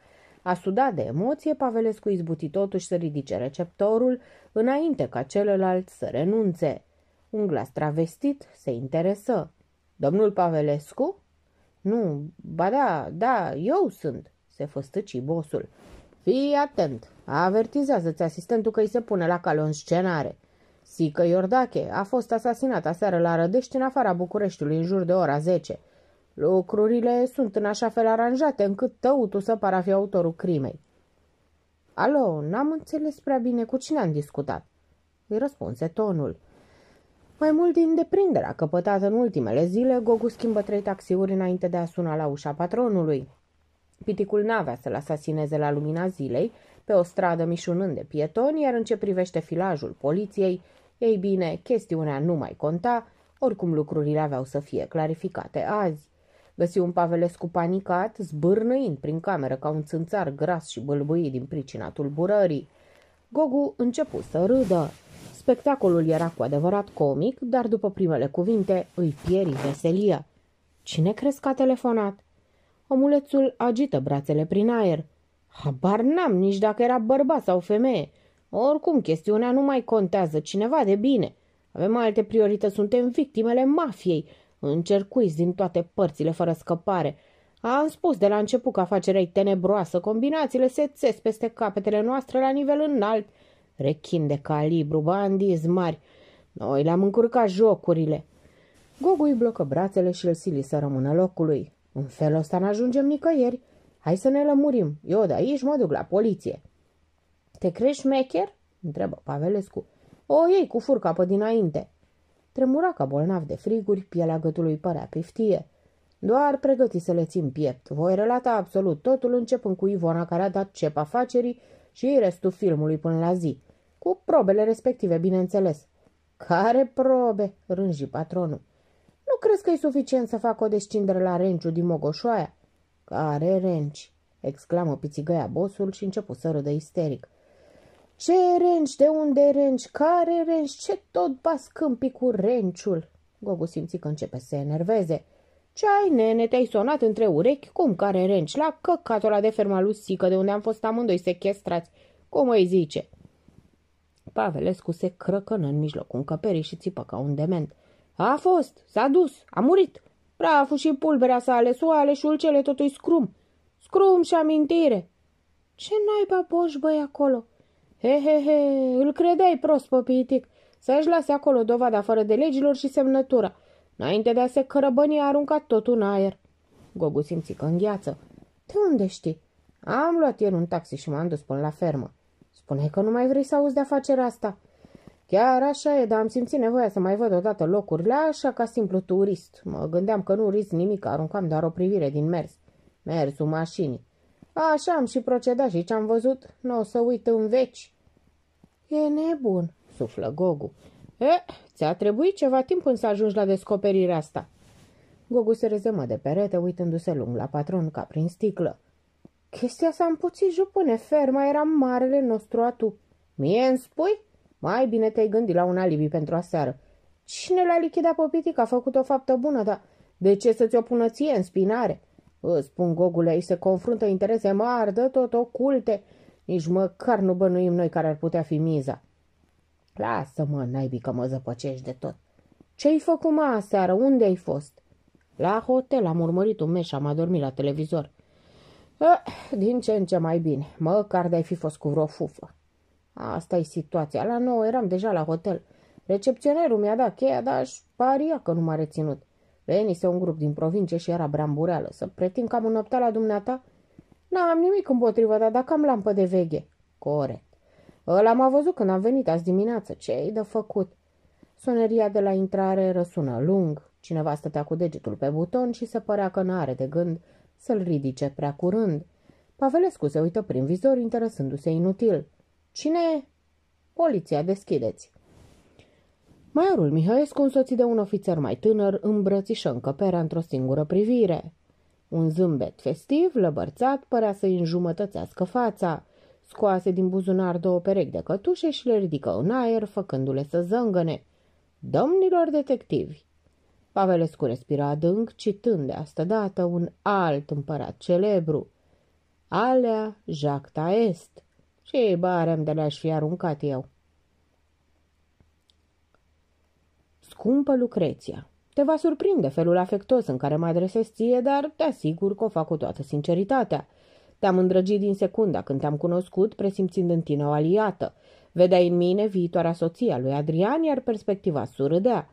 A sudat de emoție, Pavelescu izbuti totuși să ridice receptorul, înainte ca celălalt să renunțe. Un glas travestit se interesă. Domnul Pavelescu? Nu, ba da, da, eu sunt, se făstăci bosul. Fii atent, avertizează-ți asistentul că îi se pune la calon scenare. Sică Iordache a fost asasinat aseară la Rădești în afara Bucureștiului în jur de ora 10. Lucrurile sunt în așa fel aranjate încât tăutul să pară a fi autorul crimei. Alo, n-am înțeles prea bine cu cine am discutat. Îi răspunse tonul. Mai mult din deprinderea căpătată în ultimele zile, Gogu schimbă trei taxiuri înainte de a suna la ușa patronului. Piticul n-avea să-l asasineze la lumina zilei, pe o stradă mișunând de pietoni, iar în ce privește filajul poliției, ei bine, chestiunea nu mai conta, oricum lucrurile aveau să fie clarificate azi. Găsi un Pavelescu panicat, zbârnăind prin cameră ca un țânțar gras și bâlbâit din pricina tulburării. Gogu începu să râdă. Spectacolul era cu adevărat comic, dar după primele cuvinte îi pieri veselia. Cine crezi că a telefonat? Omulețul agită brațele prin aer. Habar n-am nici dacă era bărbat sau femeie. Oricum, chestiunea nu mai contează, cineva de bine. Avem alte priorități, suntem victimele mafiei încercuiți din toate părțile fără scăpare. Am spus de la început că afacerea e tenebroasă, combinațiile se țes peste capetele noastre la nivel înalt, rechin de calibru, bandiți mari. Noi le-am încurcat jocurile. Gogu îi blocă brațele și îl sili să rămână locului. În felul ăsta n-ajungem nicăieri. Hai să ne lămurim. Eu de aici mă duc la poliție. Te crești mecher? Întrebă Pavelescu. O ei cu furca pe dinainte. Tremura ca bolnav de friguri, pielea gâtului părea piftie. Doar pregăti să le țin piept. Voi relata absolut totul, începând cu Ivona, care a dat cep afacerii și restul filmului până la zi. Cu probele respective, bineînțeles. Care probe? rânji patronul. Nu crezi că e suficient să fac o descindere la renciu din Mogoșoaia? Care renci? exclamă pițigăia bosul și începu să râdă isteric. Ce renci? De unde renci? Care renci? Ce tot bascâmpi cu renciul?" Gogu simți că începe să se enerveze. Ce ai, nene, te-ai sonat între urechi? Cum care renci? La căcatul ăla de ferma lusică, de unde am fost amândoi sechestrați. Cum îi zice?" Pavelescu se crăcănă în mijlocul încăperii și țipă ca un dement. A fost, s-a dus, a murit. Praful și pulberea s-a ales, oale și ulcele totui scrum. Scrum și amintire. Ce naiba poși, băi acolo? He, he, he, îl credeai prost, păpiitic, să-și lase acolo dovada fără de legilor și semnătura. Înainte de a se cărăbăni, a aruncat totul în aer. Gogu simți că îngheață. De unde știi? Am luat ieri un taxi și m-am dus până la fermă. Spune că nu mai vrei să auzi de afacerea asta. Chiar așa e, dar am simțit nevoia să mai văd odată locurile așa ca simplu turist. Mă gândeam că nu risc nimic, aruncam doar o privire din mers. Mersul mașinii. Așa am și procedat și ce-am văzut nu o să uit în veci. E nebun, suflă Gogu. E, ți-a trebuit ceva timp până să ajungi la descoperirea asta. Gogu se rezemă de perete, uitându-se lung la patron ca prin sticlă. Chestia s-a împuțit jupâne, ferma era marele nostru atu. Mie îmi spui? Mai bine te-ai gândit la un alibi pentru aseară. Cine l-a lichidat pe pitic a făcut o faptă bună, dar de ce să-ți o pună ție în spinare? Îți spun, Gogule, aici se confruntă interese mari, dă tot oculte. Nici măcar nu bănuim noi care ar putea fi miza. Lasă-mă, naibii, că mă zăpăcești de tot. Ce-ai făcut, mă, aseară? Unde ai fost? La hotel am urmărit un meș, am adormit la televizor. Eh, din ce în ce mai bine, măcar de-ai fi fost cu vreo fufă. asta e situația. La nouă eram deja la hotel. Recepționerul mi-a dat cheia, dar aș paria că nu m-a reținut. Venise un grup din provincie și era brambureală. Să pretind că am înoptat la dumneata? N-am nimic împotrivă, dar dacă am lampă de veche. Corect. L-am văzut când am venit azi dimineață. ce ai de făcut? Soneria de la intrare răsună lung, cineva stătea cu degetul pe buton și se părea că n-are de gând să-l ridice prea curând. Pavelescu se uită prin vizor, interesându-se inutil. Cine e? Poliția, deschideți. Maiorul Mihăescu, însoțit de un ofițer mai tânăr, îmbrățișă încăperea într-o singură privire. Un zâmbet festiv, lăbărțat, părea să-i înjumătățească fața. Scoase din buzunar două perechi de cătușe și le ridică în aer, făcându-le să zângăne. Domnilor detectivi! Pavelescu respira adânc, citând de asta dată un alt împărat celebru. Alea Jacques Est, Ce barem de le-aș fi aruncat eu! Scumpă Lucreția, te va surprinde felul afectos în care mă adresez ție, dar te asigur că o fac cu toată sinceritatea. Te-am îndrăgit din secunda când te-am cunoscut, presimțind în tine o aliată. Vedeai în mine viitoarea soția lui Adrian, iar perspectiva surâdea.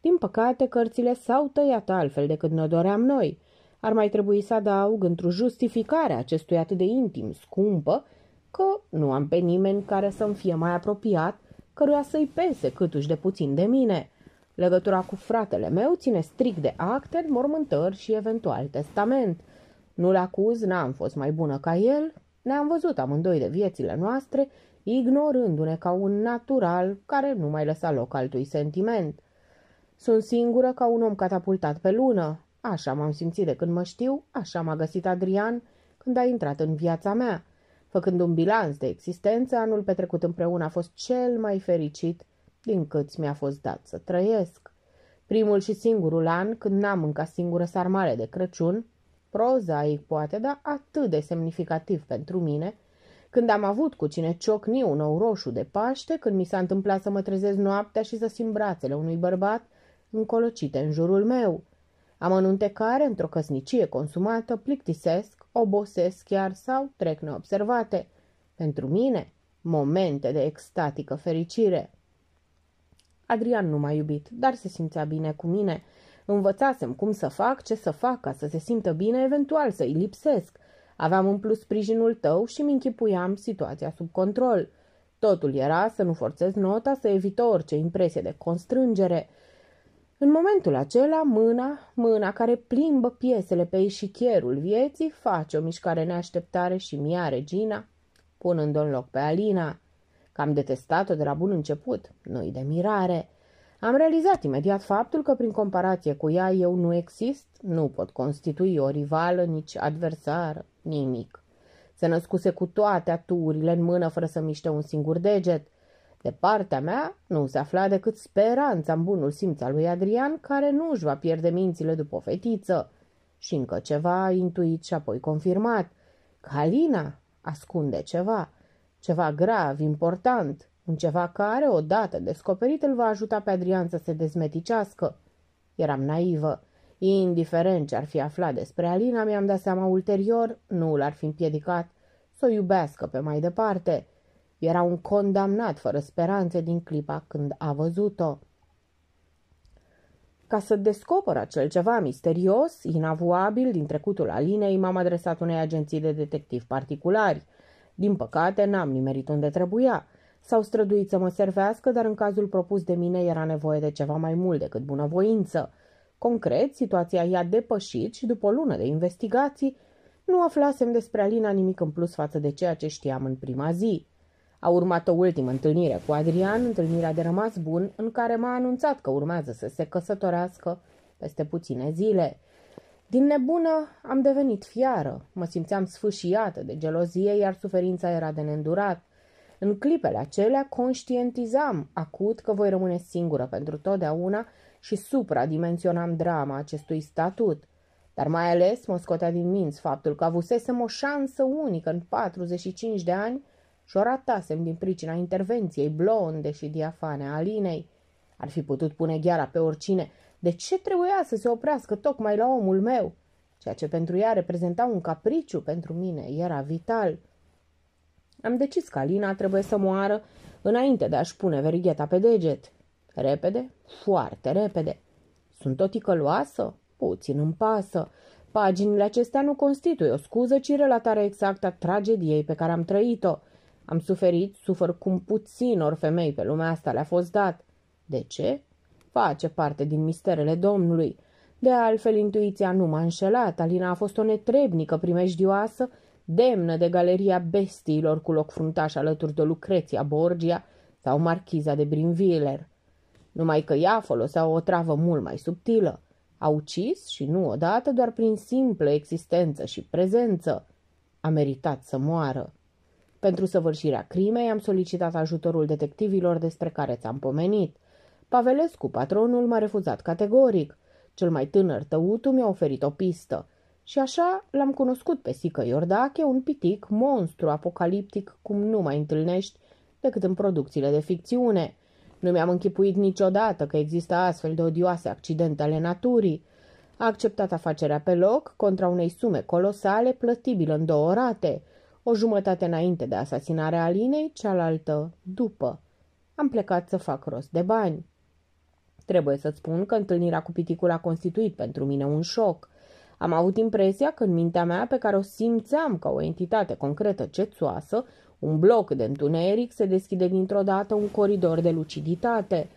Din păcate, cărțile s-au tăiat altfel decât ne doream noi. Ar mai trebui să adaug într-o justificare acestui atât de intim, scumpă, că nu am pe nimeni care să-mi fie mai apropiat, căruia să-i pese câtuși de puțin de mine. Legătura cu fratele meu ține strict de acte, mormântări și eventual testament. Nu-l acuz, n-am fost mai bună ca el, ne-am văzut amândoi de viețile noastre, ignorându-ne ca un natural care nu mai lăsa loc altui sentiment. Sunt singură ca un om catapultat pe lună. Așa m-am simțit de când mă știu, așa m-a găsit Adrian când a intrat în viața mea. Făcând un bilanț de existență, anul petrecut împreună a fost cel mai fericit din câți mi-a fost dat să trăiesc. Primul și singurul an când n-am mâncat singură sarmale de Crăciun, prozaic poate, dar atât de semnificativ pentru mine, când am avut cu cine ciocni un ou roșu de Paște, când mi s-a întâmplat să mă trezesc noaptea și să simt brațele unui bărbat încolocite în jurul meu. Amănunte care, într-o căsnicie consumată, plictisesc, obosesc chiar sau trec neobservate. Pentru mine, momente de extatică fericire. Adrian nu m-a iubit, dar se simțea bine cu mine. Învățasem cum să fac, ce să fac ca să se simtă bine, eventual să-i lipsesc. Aveam în plus sprijinul tău și mi închipuiam situația sub control. Totul era să nu forțez nota, să evit orice impresie de constrângere. În momentul acela, mâna, mâna care plimbă piesele pe ieșichierul vieții, face o mișcare neașteptare și mi-a regina, punând-o în loc pe Alina că am detestat-o de la bun început, nu-i de mirare. Am realizat imediat faptul că prin comparație cu ea eu nu exist, nu pot constitui o rivală, nici adversar, nimic. Se născuse cu toate aturile în mână fără să miște un singur deget. De partea mea nu se afla decât speranța în bunul simț al lui Adrian, care nu își va pierde mințile după o fetiță. Și încă ceva intuit și apoi confirmat. Calina ascunde ceva. Ceva grav, important, un ceva care, odată descoperit, îl va ajuta pe Adrian să se dezmeticească. Eram naivă. Indiferent ce ar fi aflat despre Alina, mi-am dat seama ulterior, nu l-ar fi împiedicat să o iubească pe mai departe. Era un condamnat fără speranțe din clipa când a văzut-o. Ca să descopăr acel ceva misterios, inavuabil din trecutul Alinei, m-am adresat unei agenții de detectivi particulari – din păcate, n-am nimerit unde trebuia. S-au străduit să mă servească, dar în cazul propus de mine era nevoie de ceva mai mult decât bunăvoință. Concret, situația i-a depășit și după o lună de investigații, nu aflasem despre Alina nimic în plus față de ceea ce știam în prima zi. A urmat o ultimă întâlnire cu Adrian, întâlnirea de rămas bun, în care m-a anunțat că urmează să se căsătorească peste puține zile. Din nebună am devenit fiară, mă simțeam sfâșiată de gelozie, iar suferința era de neîndurat. În clipele acelea conștientizam acut că voi rămâne singură pentru totdeauna și supradimensionam drama acestui statut. Dar mai ales mă scotea din minți faptul că avusesem o șansă unică în 45 de ani și o ratasem din pricina intervenției blonde și diafane a Alinei. Ar fi putut pune gheara pe oricine, de ce trebuia să se oprească tocmai la omul meu? Ceea ce pentru ea reprezenta un capriciu pentru mine era vital. Am decis că Alina trebuie să moară înainte de a-și pune verigheta pe deget. Repede? Foarte repede. Sunt tot ticăloasă? Puțin îmi pasă. Paginile acestea nu constituie o scuză, ci relatarea exactă a tragediei pe care am trăit-o. Am suferit, sufăr cum puțin ori femei pe lumea asta le-a fost dat. De ce? Face parte din misterele Domnului. De altfel, intuiția nu m-a înșelat. Alina a fost o netrebnică primejdioasă, demnă de galeria bestiilor cu loc fruntaș alături de Lucreția Borgia sau marchiza de Brinviller. Numai că ea folosea o travă mult mai subtilă. A ucis și nu odată doar prin simplă existență și prezență. A meritat să moară. Pentru săvârșirea crimei am solicitat ajutorul detectivilor despre care ți-am pomenit. Pavelescu, patronul, m-a refuzat categoric. Cel mai tânăr tăutu mi-a oferit o pistă. Și așa l-am cunoscut pe Sică Iordache, un pitic monstru apocaliptic cum nu mai întâlnești decât în producțiile de ficțiune. Nu mi-am închipuit niciodată că există astfel de odioase accidente ale naturii. A acceptat afacerea pe loc, contra unei sume colosale, plătibilă în două rate, o jumătate înainte de asasinarea Alinei, cealaltă după. Am plecat să fac rost de bani. Trebuie să spun că întâlnirea cu piticul a constituit pentru mine un șoc. Am avut impresia că în mintea mea, pe care o simțeam ca o entitate concretă cețoasă, un bloc de întuneric se deschide dintr-o dată un coridor de luciditate.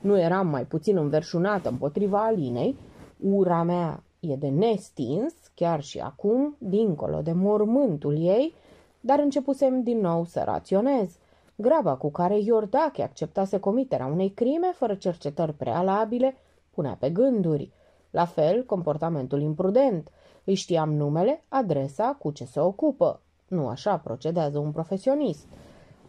Nu eram mai puțin înverșunată împotriva Alinei, ura mea e de nestins, chiar și acum, dincolo de mormântul ei, dar începusem din nou să raționez – Graba cu care Iordache acceptase comiterea unei crime fără cercetări prealabile punea pe gânduri. La fel, comportamentul imprudent. Îi știam numele, adresa, cu ce se ocupă. Nu așa procedează un profesionist.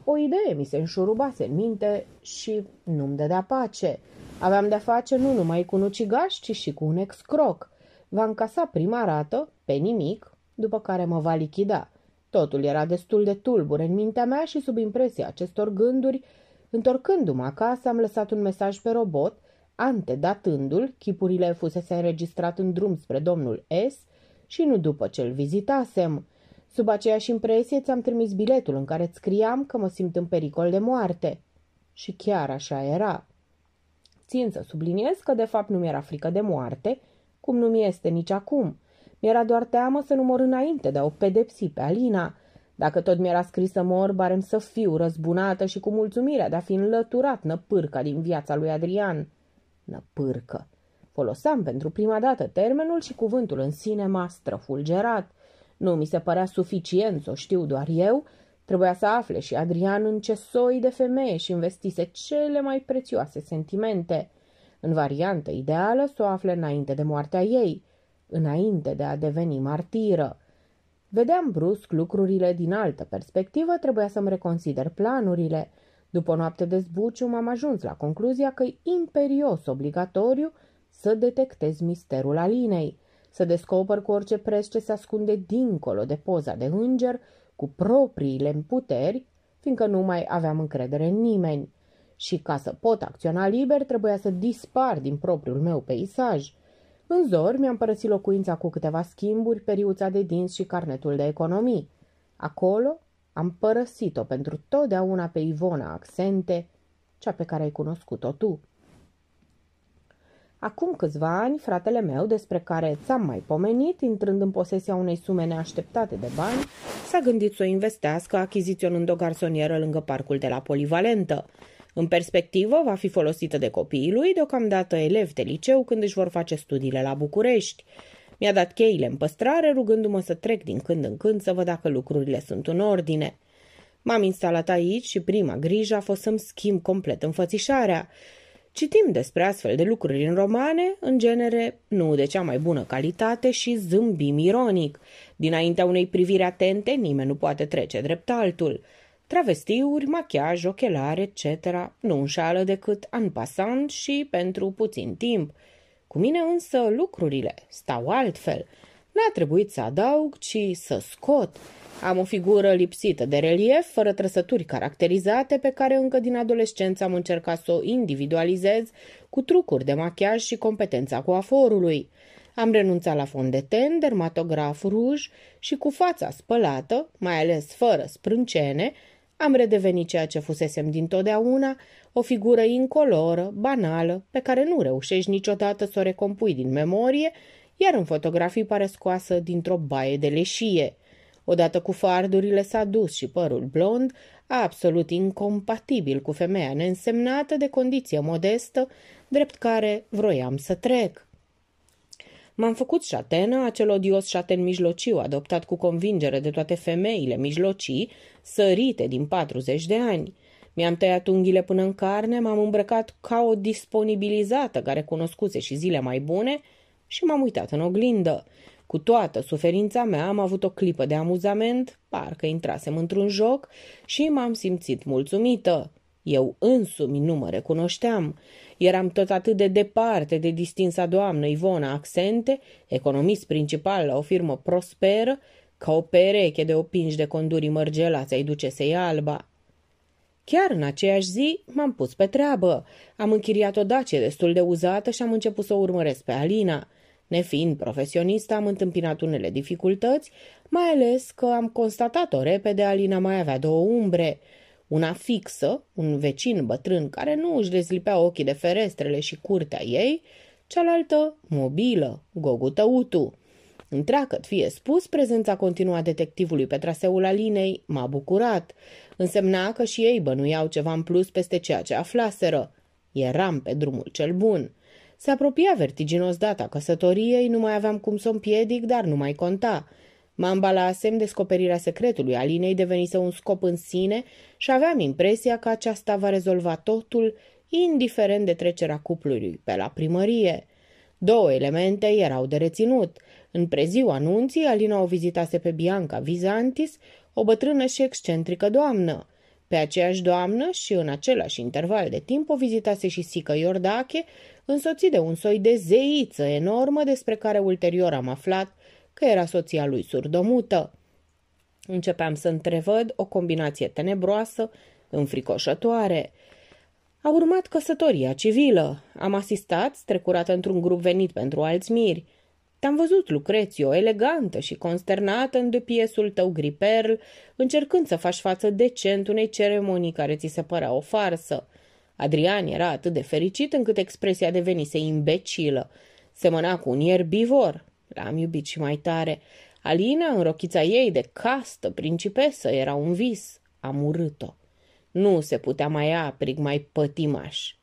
O idee mi se înșurubase în minte și nu-mi dădea pace. Aveam de-a face nu numai cu un ucigaș, ci și cu un excroc. Va încasa prima rată, pe nimic, după care mă va lichida – Totul era destul de tulbur în mintea mea și sub impresia acestor gânduri, întorcându-mă acasă, am lăsat un mesaj pe robot, datându l chipurile fusese înregistrat în drum spre domnul S și nu după ce îl vizitasem. Sub aceeași impresie ți-am trimis biletul în care îți scriam că mă simt în pericol de moarte. Și chiar așa era. Țin să subliniez că de fapt nu mi-era frică de moarte, cum nu mi este nici acum. Mi-era doar teamă să nu mor înainte de a o pedepsi pe Alina. Dacă tot mi-era scris să mor, barem să fiu răzbunată și cu mulțumirea de a fi înlăturat năpârca din viața lui Adrian. Năpârcă. Foloseam pentru prima dată termenul și cuvântul în sine m-a străfulgerat. Nu mi se părea suficient să o știu doar eu, Trebuia să afle și Adrian în ce soi de femeie și investise cele mai prețioase sentimente. În variantă ideală, să o afle înainte de moartea ei înainte de a deveni martiră. Vedeam brusc lucrurile din altă perspectivă, trebuia să-mi reconsider planurile. După noapte de zbuciu m-am ajuns la concluzia că e imperios obligatoriu să detectez misterul Alinei, să descoper cu orice preț ce se ascunde dincolo de poza de înger, cu propriile puteri, fiindcă nu mai aveam încredere în nimeni. Și ca să pot acționa liber, trebuia să dispar din propriul meu peisaj – în zor mi-am părăsit locuința cu câteva schimburi, periuța de dinți și carnetul de economii. Acolo am părăsit-o pentru totdeauna pe Ivona Accente, cea pe care ai cunoscut-o tu. Acum câțiva ani, fratele meu, despre care ți-am mai pomenit, intrând în posesia unei sume neașteptate de bani, s-a gândit să o investească achiziționând o garsonieră lângă parcul de la Polivalentă. În perspectivă, va fi folosită de copiii lui, deocamdată elevi de liceu, când își vor face studiile la București. Mi-a dat cheile în păstrare, rugându-mă să trec din când în când să văd dacă lucrurile sunt în ordine. M-am instalat aici și prima grijă a fost să-mi schimb complet înfățișarea. Citim despre astfel de lucruri în romane, în genere nu de cea mai bună calitate și zâmbim ironic. Dinaintea unei priviri atente, nimeni nu poate trece drept altul. Travestiuri, machiaj, ochelari, etc. nu înșală decât în pasant și pentru puțin timp. Cu mine însă lucrurile stau altfel. N-a trebuit să adaug, ci să scot. Am o figură lipsită de relief, fără trăsături caracterizate, pe care încă din adolescență am încercat să o individualizez cu trucuri de machiaj și competența cu aforului. Am renunțat la fond de ten, dermatograf ruj și cu fața spălată, mai ales fără sprâncene, am redevenit ceea ce fusesem dintotdeauna, o figură incoloră, banală, pe care nu reușești niciodată să o recompui din memorie, iar în fotografii pare scoasă dintr-o baie de leșie. Odată cu fardurile s-a dus și părul blond, absolut incompatibil cu femeia neînsemnată de condiție modestă, drept care vroiam să trec. M-am făcut șatenă, acel odios șaten mijlociu, adoptat cu convingere de toate femeile mijlocii, sărite din 40 de ani. Mi-am tăiat unghiile până în carne, m-am îmbrăcat ca o disponibilizată care cunoscuse și zile mai bune și m-am uitat în oglindă. Cu toată suferința mea am avut o clipă de amuzament, parcă intrasem într-un joc și m-am simțit mulțumită. Eu însumi nu mă recunoșteam. Eram tot atât de departe de distinsa doamnă Ivona Accente, economist principal la o firmă prosperă, ca o pereche de opinși de condurii mărgelați ai ducesei Alba. Chiar în aceeași zi m-am pus pe treabă. Am închiriat o dacie destul de uzată și am început să o urmăresc pe Alina. Nefiind profesionistă, am întâmpinat unele dificultăți, mai ales că am constatat-o repede, Alina mai avea două umbre – una fixă, un vecin bătrân care nu își deslipea ochii de ferestrele și curtea ei, cealaltă mobilă, utu. Întreagăt fie spus, prezența continuă a detectivului pe traseul Alinei m-a bucurat. Însemna că și ei bănuiau ceva în plus peste ceea ce aflaseră. Eram pe drumul cel bun. Se apropia vertiginos data căsătoriei, nu mai aveam cum să o împiedic, dar nu mai conta. Mă ambalasem descoperirea secretului Alinei devenise un scop în sine și aveam impresia că aceasta va rezolva totul, indiferent de trecerea cuplului pe la primărie. Două elemente erau de reținut. În preziu anunții, Alina o vizitase pe Bianca Vizantis, o bătrână și excentrică doamnă. Pe aceeași doamnă și în același interval de timp o vizitase și Sică Iordache, însoțit de un soi de zeiță enormă despre care ulterior am aflat că era soția lui surdomută. Începeam să întrevăd o combinație tenebroasă, înfricoșătoare. A urmat căsătoria civilă. Am asistat, strecurat într-un grup venit pentru alți miri. Te-am văzut, Lucrețio, elegantă și consternată în depiesul tău griperl, încercând să faci față decent unei ceremonii care ți se părea o farsă. Adrian era atât de fericit încât expresia devenise imbecilă. Semăna cu un ierbivor, L-am iubit și mai tare. Alina, în rochița ei de castă, principesă, era un vis. Am urât-o. Nu se putea mai aprig, mai pătimaș.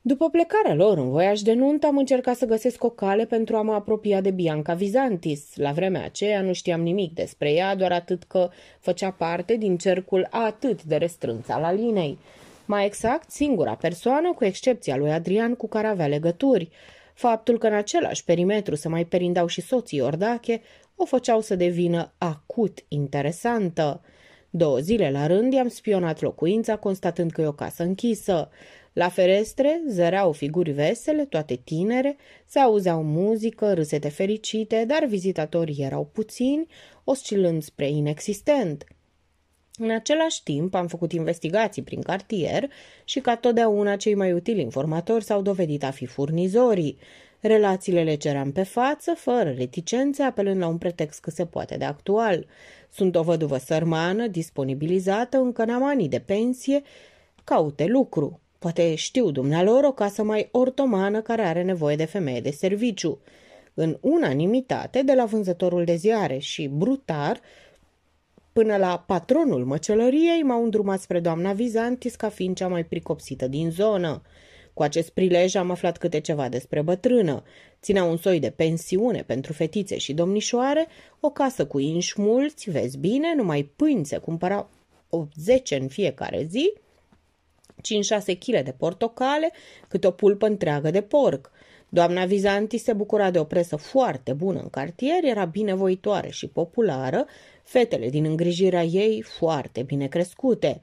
După plecarea lor în voiaj de nuntă, am încercat să găsesc o cale pentru a mă apropia de Bianca Vizantis. La vremea aceea nu știam nimic despre ea, doar atât că făcea parte din cercul atât de restrâns al Alinei. Mai exact, singura persoană, cu excepția lui Adrian, cu care avea legături – Faptul că în același perimetru se mai perindau și soții Ordache o făceau să devină acut interesantă. Două zile la rând i-am spionat locuința, constatând că e o casă închisă. La ferestre zăreau figuri vesele, toate tinere, se auzeau muzică, râsete fericite, dar vizitatorii erau puțini, oscilând spre inexistent. În același timp, am făcut investigații prin cartier și, ca totdeauna, cei mai utili informatori s-au dovedit a fi furnizorii. Relațiile le ceram pe față, fără reticențe, apelând la un pretext cât se poate de actual. Sunt o văduvă sărmană, disponibilizată, încă n-am anii de pensie, caute lucru. Poate știu dumnealor o casă mai ortomană care are nevoie de femeie de serviciu. În unanimitate, de la vânzătorul de ziare și brutar, Până la patronul măcelăriei m-au îndrumat spre doamna Vizantis ca fiind cea mai pricopsită din zonă. Cu acest prilej am aflat câte ceva despre bătrână. Ținea un soi de pensiune pentru fetițe și domnișoare, o casă cu inși mulți, vezi bine, numai pâini se cumpărau 10 în fiecare zi, 5-6 kg de portocale, cât o pulpă întreagă de porc. Doamna Vizanti se bucura de o presă foarte bună în cartier, era binevoitoare și populară, fetele din îngrijirea ei foarte bine crescute.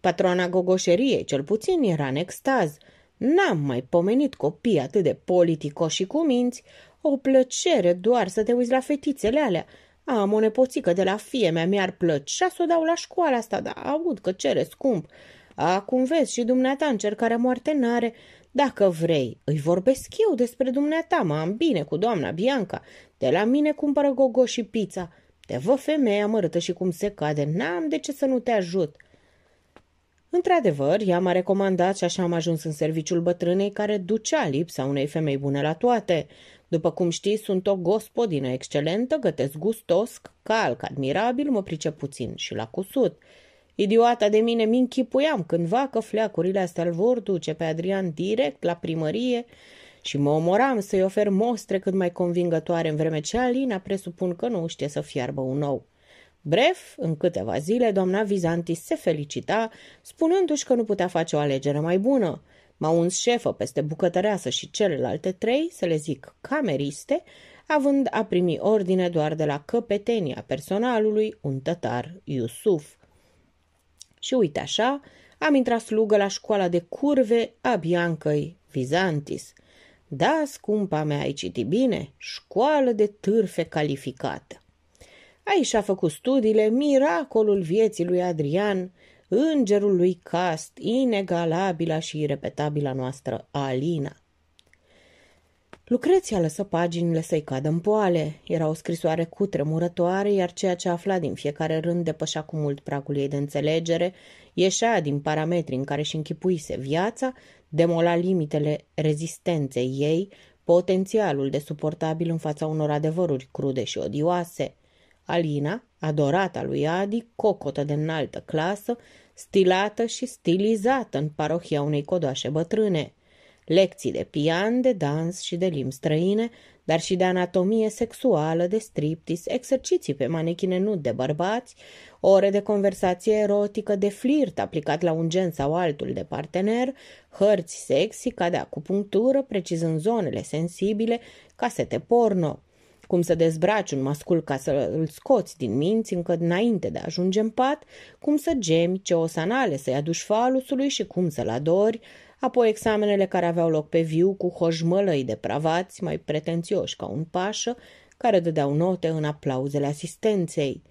Patrona gogoșeriei, cel puțin, era în extaz. N-am mai pomenit copii atât de politicoși și cuminți. O plăcere doar să te uiți la fetițele alea. Am o nepoțică de la fie mea, mi-ar plăcea să o dau la școala asta, dar aud că cere scump. Acum vezi și dumneata încercarea moarte n-are, dacă vrei, îi vorbesc eu despre dumneata, mă am bine cu doamna Bianca. De la mine cumpără gogo și pizza. Te vă femeia mărâtă și cum se cade, n-am de ce să nu te ajut. Într-adevăr, ea m-a recomandat și așa am ajuns în serviciul bătrânei care ducea lipsa unei femei bune la toate. După cum știi, sunt o gospodină excelentă, gătesc gustos, calc admirabil, mă pricep puțin și la cusut. Idiota de mine, mi-închipuiam cândva că fleacurile astea îl vor duce pe Adrian direct la primărie și mă omoram să-i ofer mostre cât mai convingătoare în vreme ce Alina presupun că nu știe să fiarbă un nou. Bref, în câteva zile, doamna Vizanti se felicita, spunându-și că nu putea face o alegere mai bună. M-a uns șefă peste bucătăreasă și celelalte trei, să le zic cameriste, având a primi ordine doar de la căpetenia personalului un tătar, Iusuf – și uite așa, am intrat slugă la școala de curve a Biancăi Vizantis. Da, scumpa mea, ai citit bine? Școală de târfe calificată. Aici a făcut studiile miracolul vieții lui Adrian, îngerul lui Cast, inegalabila și irepetabila noastră Alina – Lucreția lăsă paginile să-i cadă în poale. Era o scrisoare cutremurătoare, iar ceea ce afla din fiecare rând depășea cu mult pragul ei de înțelegere, ieșea din parametrii în care și închipuise viața, demola limitele rezistenței ei, potențialul de suportabil în fața unor adevăruri crude și odioase. Alina, adorata lui Adi, cocotă de înaltă clasă, stilată și stilizată în parohia unei codoașe bătrâne – lecții de pian, de dans și de limbi străine, dar și de anatomie sexuală, de striptis, exerciții pe manechine nud de bărbați, ore de conversație erotică, de flirt aplicat la un gen sau altul de partener, hărți sexy ca de acupunctură, precizând zonele sensibile, casete porno, cum să dezbraci un mascul ca să îl scoți din minți încă înainte de a ajunge în pat, cum să gemi, ce osanale să-i aduci falusului și cum să-l adori, apoi examenele care aveau loc pe viu cu hojmălăi depravați, mai pretențioși ca un pașă, care dădeau note în aplauzele asistenței.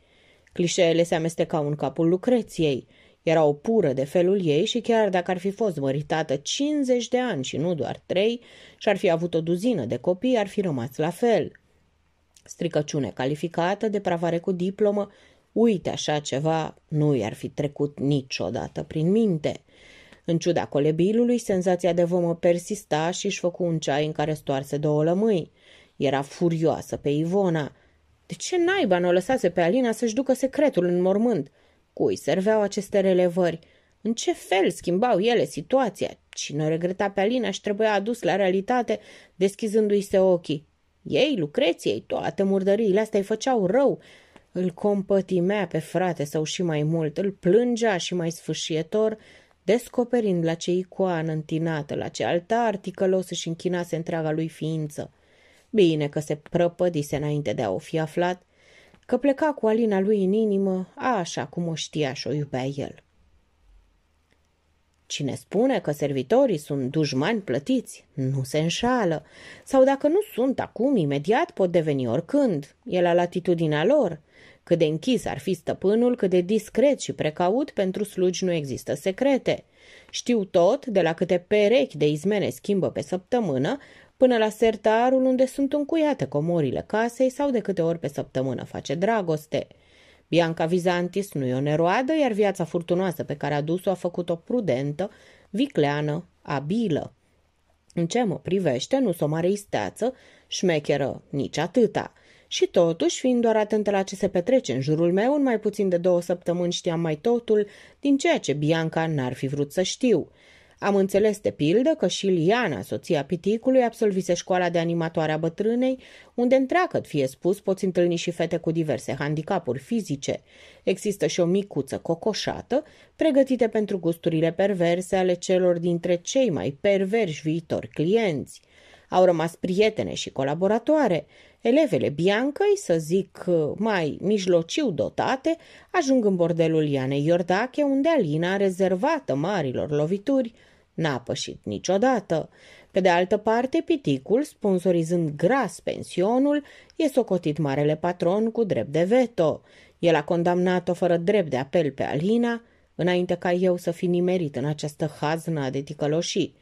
Clișeele se amestecau în capul Lucreției. Era o pură de felul ei și chiar dacă ar fi fost măritată 50 de ani și nu doar trei și ar fi avut o duzină de copii, ar fi rămas la fel. Stricăciune calificată, depravare cu diplomă, uite așa ceva, nu i-ar fi trecut niciodată prin minte. În ciuda colebilului, senzația de vomă persista și își făcu un ceai în care stoarse două lămâi. Era furioasă pe Ivona. De ce naiba nu o lăsase pe Alina să-și ducă secretul în mormânt? Cui serveau aceste relevări? În ce fel schimbau ele situația? Cine o regreta pe Alina și trebuia adus la realitate, deschizându-i se ochii. Ei, lucreției, toate murdăriile astea îi făceau rău. Îl compătimea pe frate sau și mai mult, îl plângea și mai sfâșietor descoperind la ce icoană întinată, la ce altar ticălos își închinase întreaga lui ființă. Bine că se prăpădise înainte de a o fi aflat, că pleca cu Alina lui în inimă, așa cum o știa și o iubea el. Cine spune că servitorii sunt dușmani plătiți, nu se înșală. Sau dacă nu sunt acum, imediat pot deveni oricând. E la latitudinea lor – cât de închis ar fi stăpânul, cât de discret și precaut, pentru slugi nu există secrete. Știu tot, de la câte perechi de izmene schimbă pe săptămână, până la sertarul unde sunt încuiate comorile casei sau de câte ori pe săptămână face dragoste. Bianca Vizantis nu e o neroadă, iar viața furtunoasă pe care a dus-o a făcut-o prudentă, vicleană, abilă. În ce mă privește, nu s-o mare isteață, șmecheră nici atâta – și totuși, fiind doar atentă la ce se petrece în jurul meu, în mai puțin de două săptămâni știam mai totul din ceea ce Bianca n-ar fi vrut să știu. Am înțeles de pildă că și Liana, soția piticului, absolvise școala de animatoare a bătrânei, unde întreagă, fie spus, poți întâlni și fete cu diverse handicapuri fizice. Există și o micuță cocoșată, pregătite pentru gusturile perverse ale celor dintre cei mai perverși viitori clienți. Au rămas prietene și colaboratoare, Elevele Biancăi, să zic uh, mai mijlociu dotate, ajung în bordelul Ianei Iordache, unde Alina, rezervată marilor lovituri, n-a pășit niciodată. Pe de altă parte, piticul, sponsorizând gras pensionul, e socotit marele patron cu drept de veto. El a condamnat-o fără drept de apel pe Alina, înainte ca eu să fi nimerit în această haznă de ticăloșii.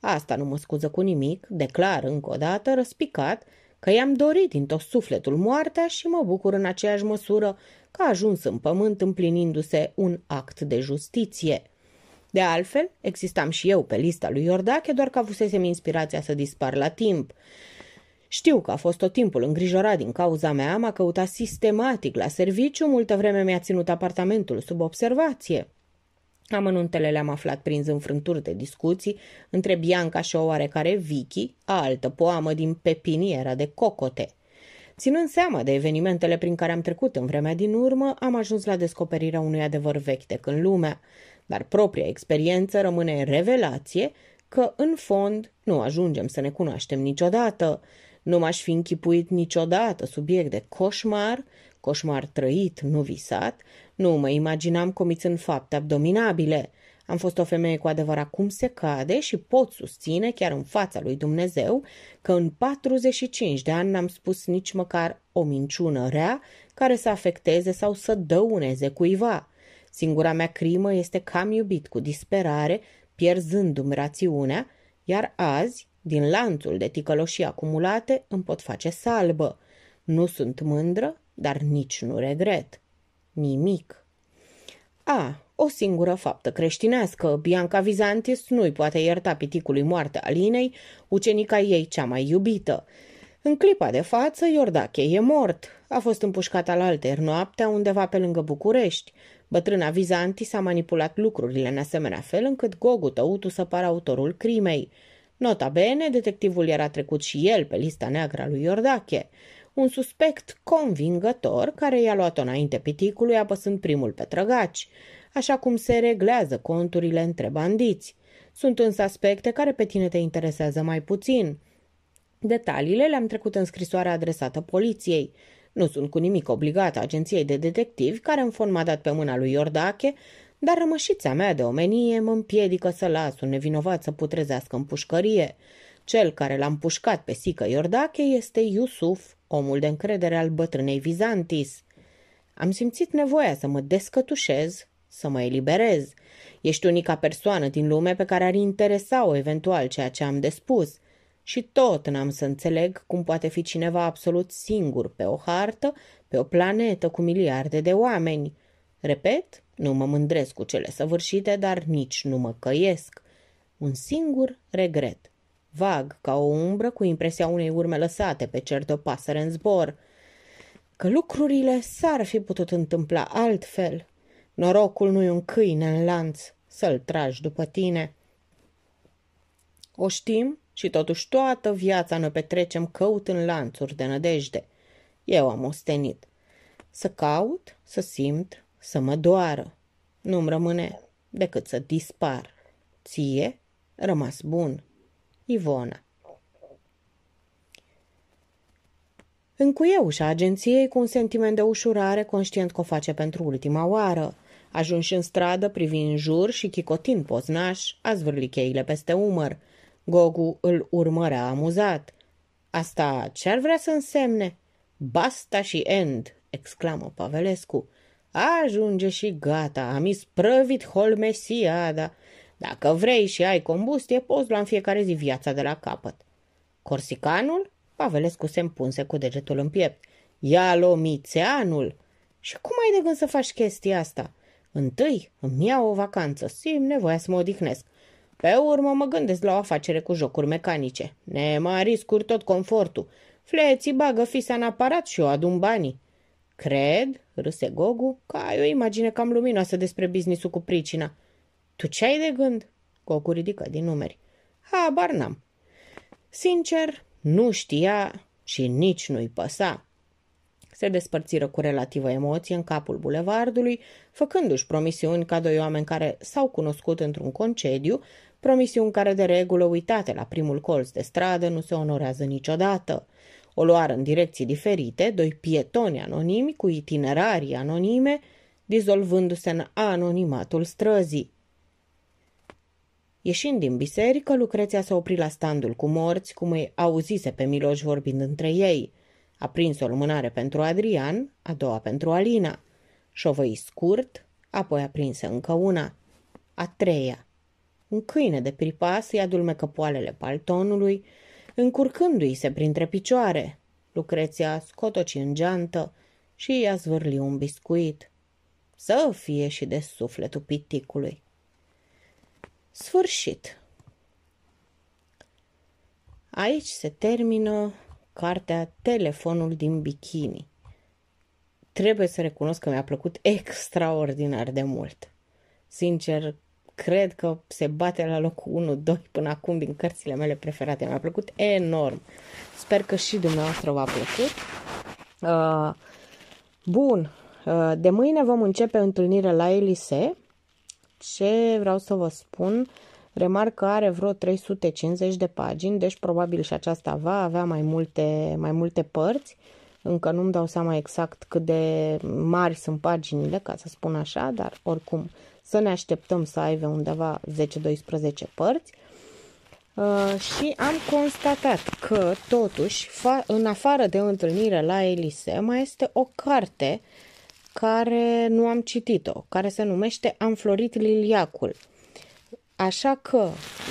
Asta nu mă scuză cu nimic, declar încă o dată, răspicat, că i-am dorit din tot sufletul moartea și mă bucur în aceeași măsură că a ajuns în pământ împlinindu-se un act de justiție. De altfel, existam și eu pe lista lui Iordache, doar că avusesem inspirația să dispar la timp. Știu că a fost tot timpul îngrijorat din cauza mea, m-a căutat sistematic la serviciu, multă vreme mi-a ținut apartamentul sub observație. Amănuntele le-am aflat prin zânfrânturi de discuții între Bianca și o oarecare Vicky, altă poamă din pepiniera de cocote. Ținând seama de evenimentele prin care am trecut în vremea din urmă, am ajuns la descoperirea unui adevăr vechi de când lumea, dar propria experiență rămâne în revelație că, în fond, nu ajungem să ne cunoaștem niciodată. Nu m-aș fi închipuit niciodată subiect de coșmar, coșmar trăit, nu visat, nu mă imaginam comițând fapte abdominabile. Am fost o femeie cu adevărat cum se cade și pot susține, chiar în fața lui Dumnezeu, că în 45 de ani n-am spus nici măcar o minciună rea care să afecteze sau să dăuneze cuiva. Singura mea crimă este că am iubit cu disperare, pierzându-mi rațiunea, iar azi, din lanțul de ticăloșii acumulate, îmi pot face salbă. Nu sunt mândră, dar nici nu regret. Nimic. A, o singură faptă creștinească. Bianca Vizantis nu-i poate ierta piticului moarte Alinei, ucenica ei cea mai iubită. În clipa de față, Iordache e mort. A fost împușcat al alter noaptea undeva pe lângă București. Bătrâna Vizanti s-a manipulat lucrurile în asemenea fel încât Gogu Tăutu să pară autorul crimei. Nota bene, detectivul era trecut și el pe lista neagră a lui Iordache un suspect convingător care i-a luat-o înainte piticului apăsând primul pe trăgaci, așa cum se reglează conturile între bandiți. Sunt însă aspecte care pe tine te interesează mai puțin. Detaliile le-am trecut în scrisoarea adresată poliției. Nu sunt cu nimic obligată agenției de detectivi care în m-a dat pe mâna lui Iordache, dar rămășița mea de omenie mă împiedică să las un nevinovat să putrezească în pușcărie. Cel care l-a împușcat pe Sică Iordache este Iusuf omul de încredere al bătrânei Vizantis. Am simțit nevoia să mă descătușez, să mă eliberez. Ești unica persoană din lume pe care ar interesa-o eventual ceea ce am de spus. Și tot n-am să înțeleg cum poate fi cineva absolut singur pe o hartă, pe o planetă cu miliarde de oameni. Repet, nu mă mândresc cu cele săvârșite, dar nici nu mă căiesc. Un singur regret – vag, ca o umbră cu impresia unei urme lăsate pe cer de o pasăre în zbor. Că lucrurile s-ar fi putut întâmpla altfel. Norocul nu-i un câine în lanț să-l tragi după tine. O știm și totuși toată viața ne petrecem căut în lanțuri de nădejde. Eu am ostenit. Să caut, să simt, să mă doară. Nu-mi rămâne decât să dispar. Ție, rămas bun. Ivona. Încuie ușa agenției cu un sentiment de ușurare, conștient că o face pentru ultima oară. Ajunși în stradă, privind în jur și chicotind poznaș, a zvârli cheile peste umăr. Gogu îl urmărea amuzat. Asta ce-ar vrea să însemne? Basta și end, exclamă Pavelescu. Ajunge și gata, am isprăvit holmesiada. Dacă vrei și ai combustie, poți lua în fiecare zi viața de la capăt. Corsicanul? Pavelescu se împunse cu degetul în piept. Ialomițeanul! Și cum ai de gând să faci chestia asta? Întâi îmi iau o vacanță, simt nevoia să mă odihnesc. Pe urmă mă gândesc la o afacere cu jocuri mecanice. Ne mai riscuri tot confortul. Fleții bagă fisa în aparat și eu adun banii. Cred, râse Gogu, că ai o imagine cam luminoasă despre businessul cu pricina. Tu ce ai de gând? Cocu ridică din numeri. Habar n-am. Sincer, nu știa și nici nu-i păsa. Se despărțiră cu relativă emoție în capul bulevardului, făcându-și promisiuni ca doi oameni care s-au cunoscut într-un concediu, promisiuni care de regulă uitate la primul colț de stradă nu se onorează niciodată. O luară în direcții diferite, doi pietoni anonimi cu itinerarii anonime, dizolvându-se în anonimatul străzii. Ieșind din biserică, Lucreția s-a oprit la standul cu morți, cum îi auzise pe Miloș vorbind între ei. A prins o lumânare pentru Adrian, a doua pentru Alina. Șovăi scurt, apoi a prins încă una. A treia. Un câine de pripas îi adulmecă poalele paltonului, încurcându-i se printre picioare. Lucreția scotoci în geantă și i-a zvârli un biscuit. Să fie și de sufletul piticului. Sfârșit. Aici se termină cartea Telefonul din bikini. Trebuie să recunosc că mi-a plăcut extraordinar de mult. Sincer, cred că se bate la locul 1-2 până acum din cărțile mele preferate. Mi-a plăcut enorm. Sper că și dumneavoastră v-a plăcut. Uh, bun, uh, de mâine vom începe întâlnirea la Elise ce vreau să vă spun, remarc că are vreo 350 de pagini, deci probabil și aceasta va avea mai multe, mai multe părți. Încă nu-mi dau seama exact cât de mari sunt paginile, ca să spun așa, dar oricum să ne așteptăm să aibă undeva 10-12 părți. Uh, și am constatat că, totuși, fa- în afară de întâlnire la Elise, mai este o carte care nu am citit-o, care se numește Am florit liliacul. Așa că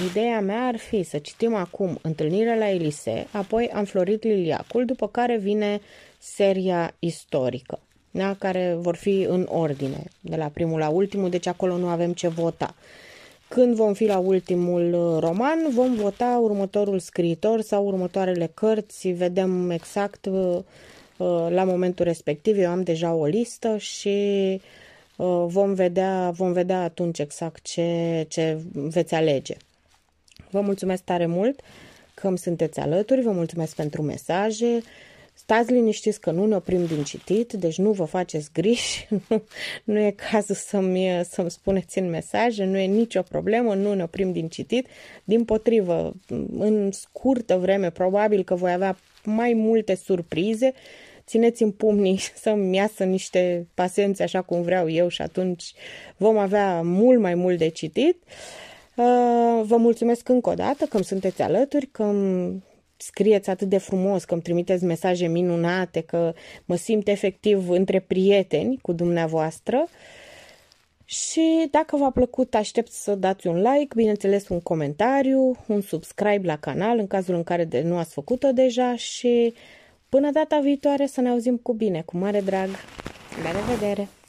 ideea mea ar fi să citim acum Întâlnirea la Elise, apoi Am florit liliacul, după care vine seria istorică, da? care vor fi în ordine, de la primul la ultimul, deci acolo nu avem ce vota. Când vom fi la ultimul uh, roman, vom vota următorul scriitor sau următoarele cărți, vedem exact uh, Uh, la momentul respectiv. Eu am deja o listă și uh, vom vedea, vom vedea atunci exact ce, ce veți alege. Vă mulțumesc tare mult că îmi sunteți alături, vă mulțumesc pentru mesaje. Stați liniștiți că nu ne oprim din citit, deci nu vă faceți griji, (laughs) nu, nu e cazul să-mi, să-mi spuneți în mesaje, nu e nicio problemă, nu ne oprim din citit. Din potrivă, în scurtă vreme, probabil că voi avea mai multe surprize. Țineți în pumnii (laughs) să-mi iasă niște pasențe așa cum vreau eu și atunci vom avea mult mai mult de citit. Uh, vă mulțumesc încă o dată că sunteți alături, că scrieți atât de frumos, că îmi trimiteți mesaje minunate, că mă simt efectiv între prieteni cu dumneavoastră. Uh, și dacă v-a plăcut, aștept să dați un like, bineînțeles un comentariu, un subscribe la canal în cazul în care de nu ați făcut-o deja și până data viitoare să ne auzim cu bine, cu mare drag. La revedere!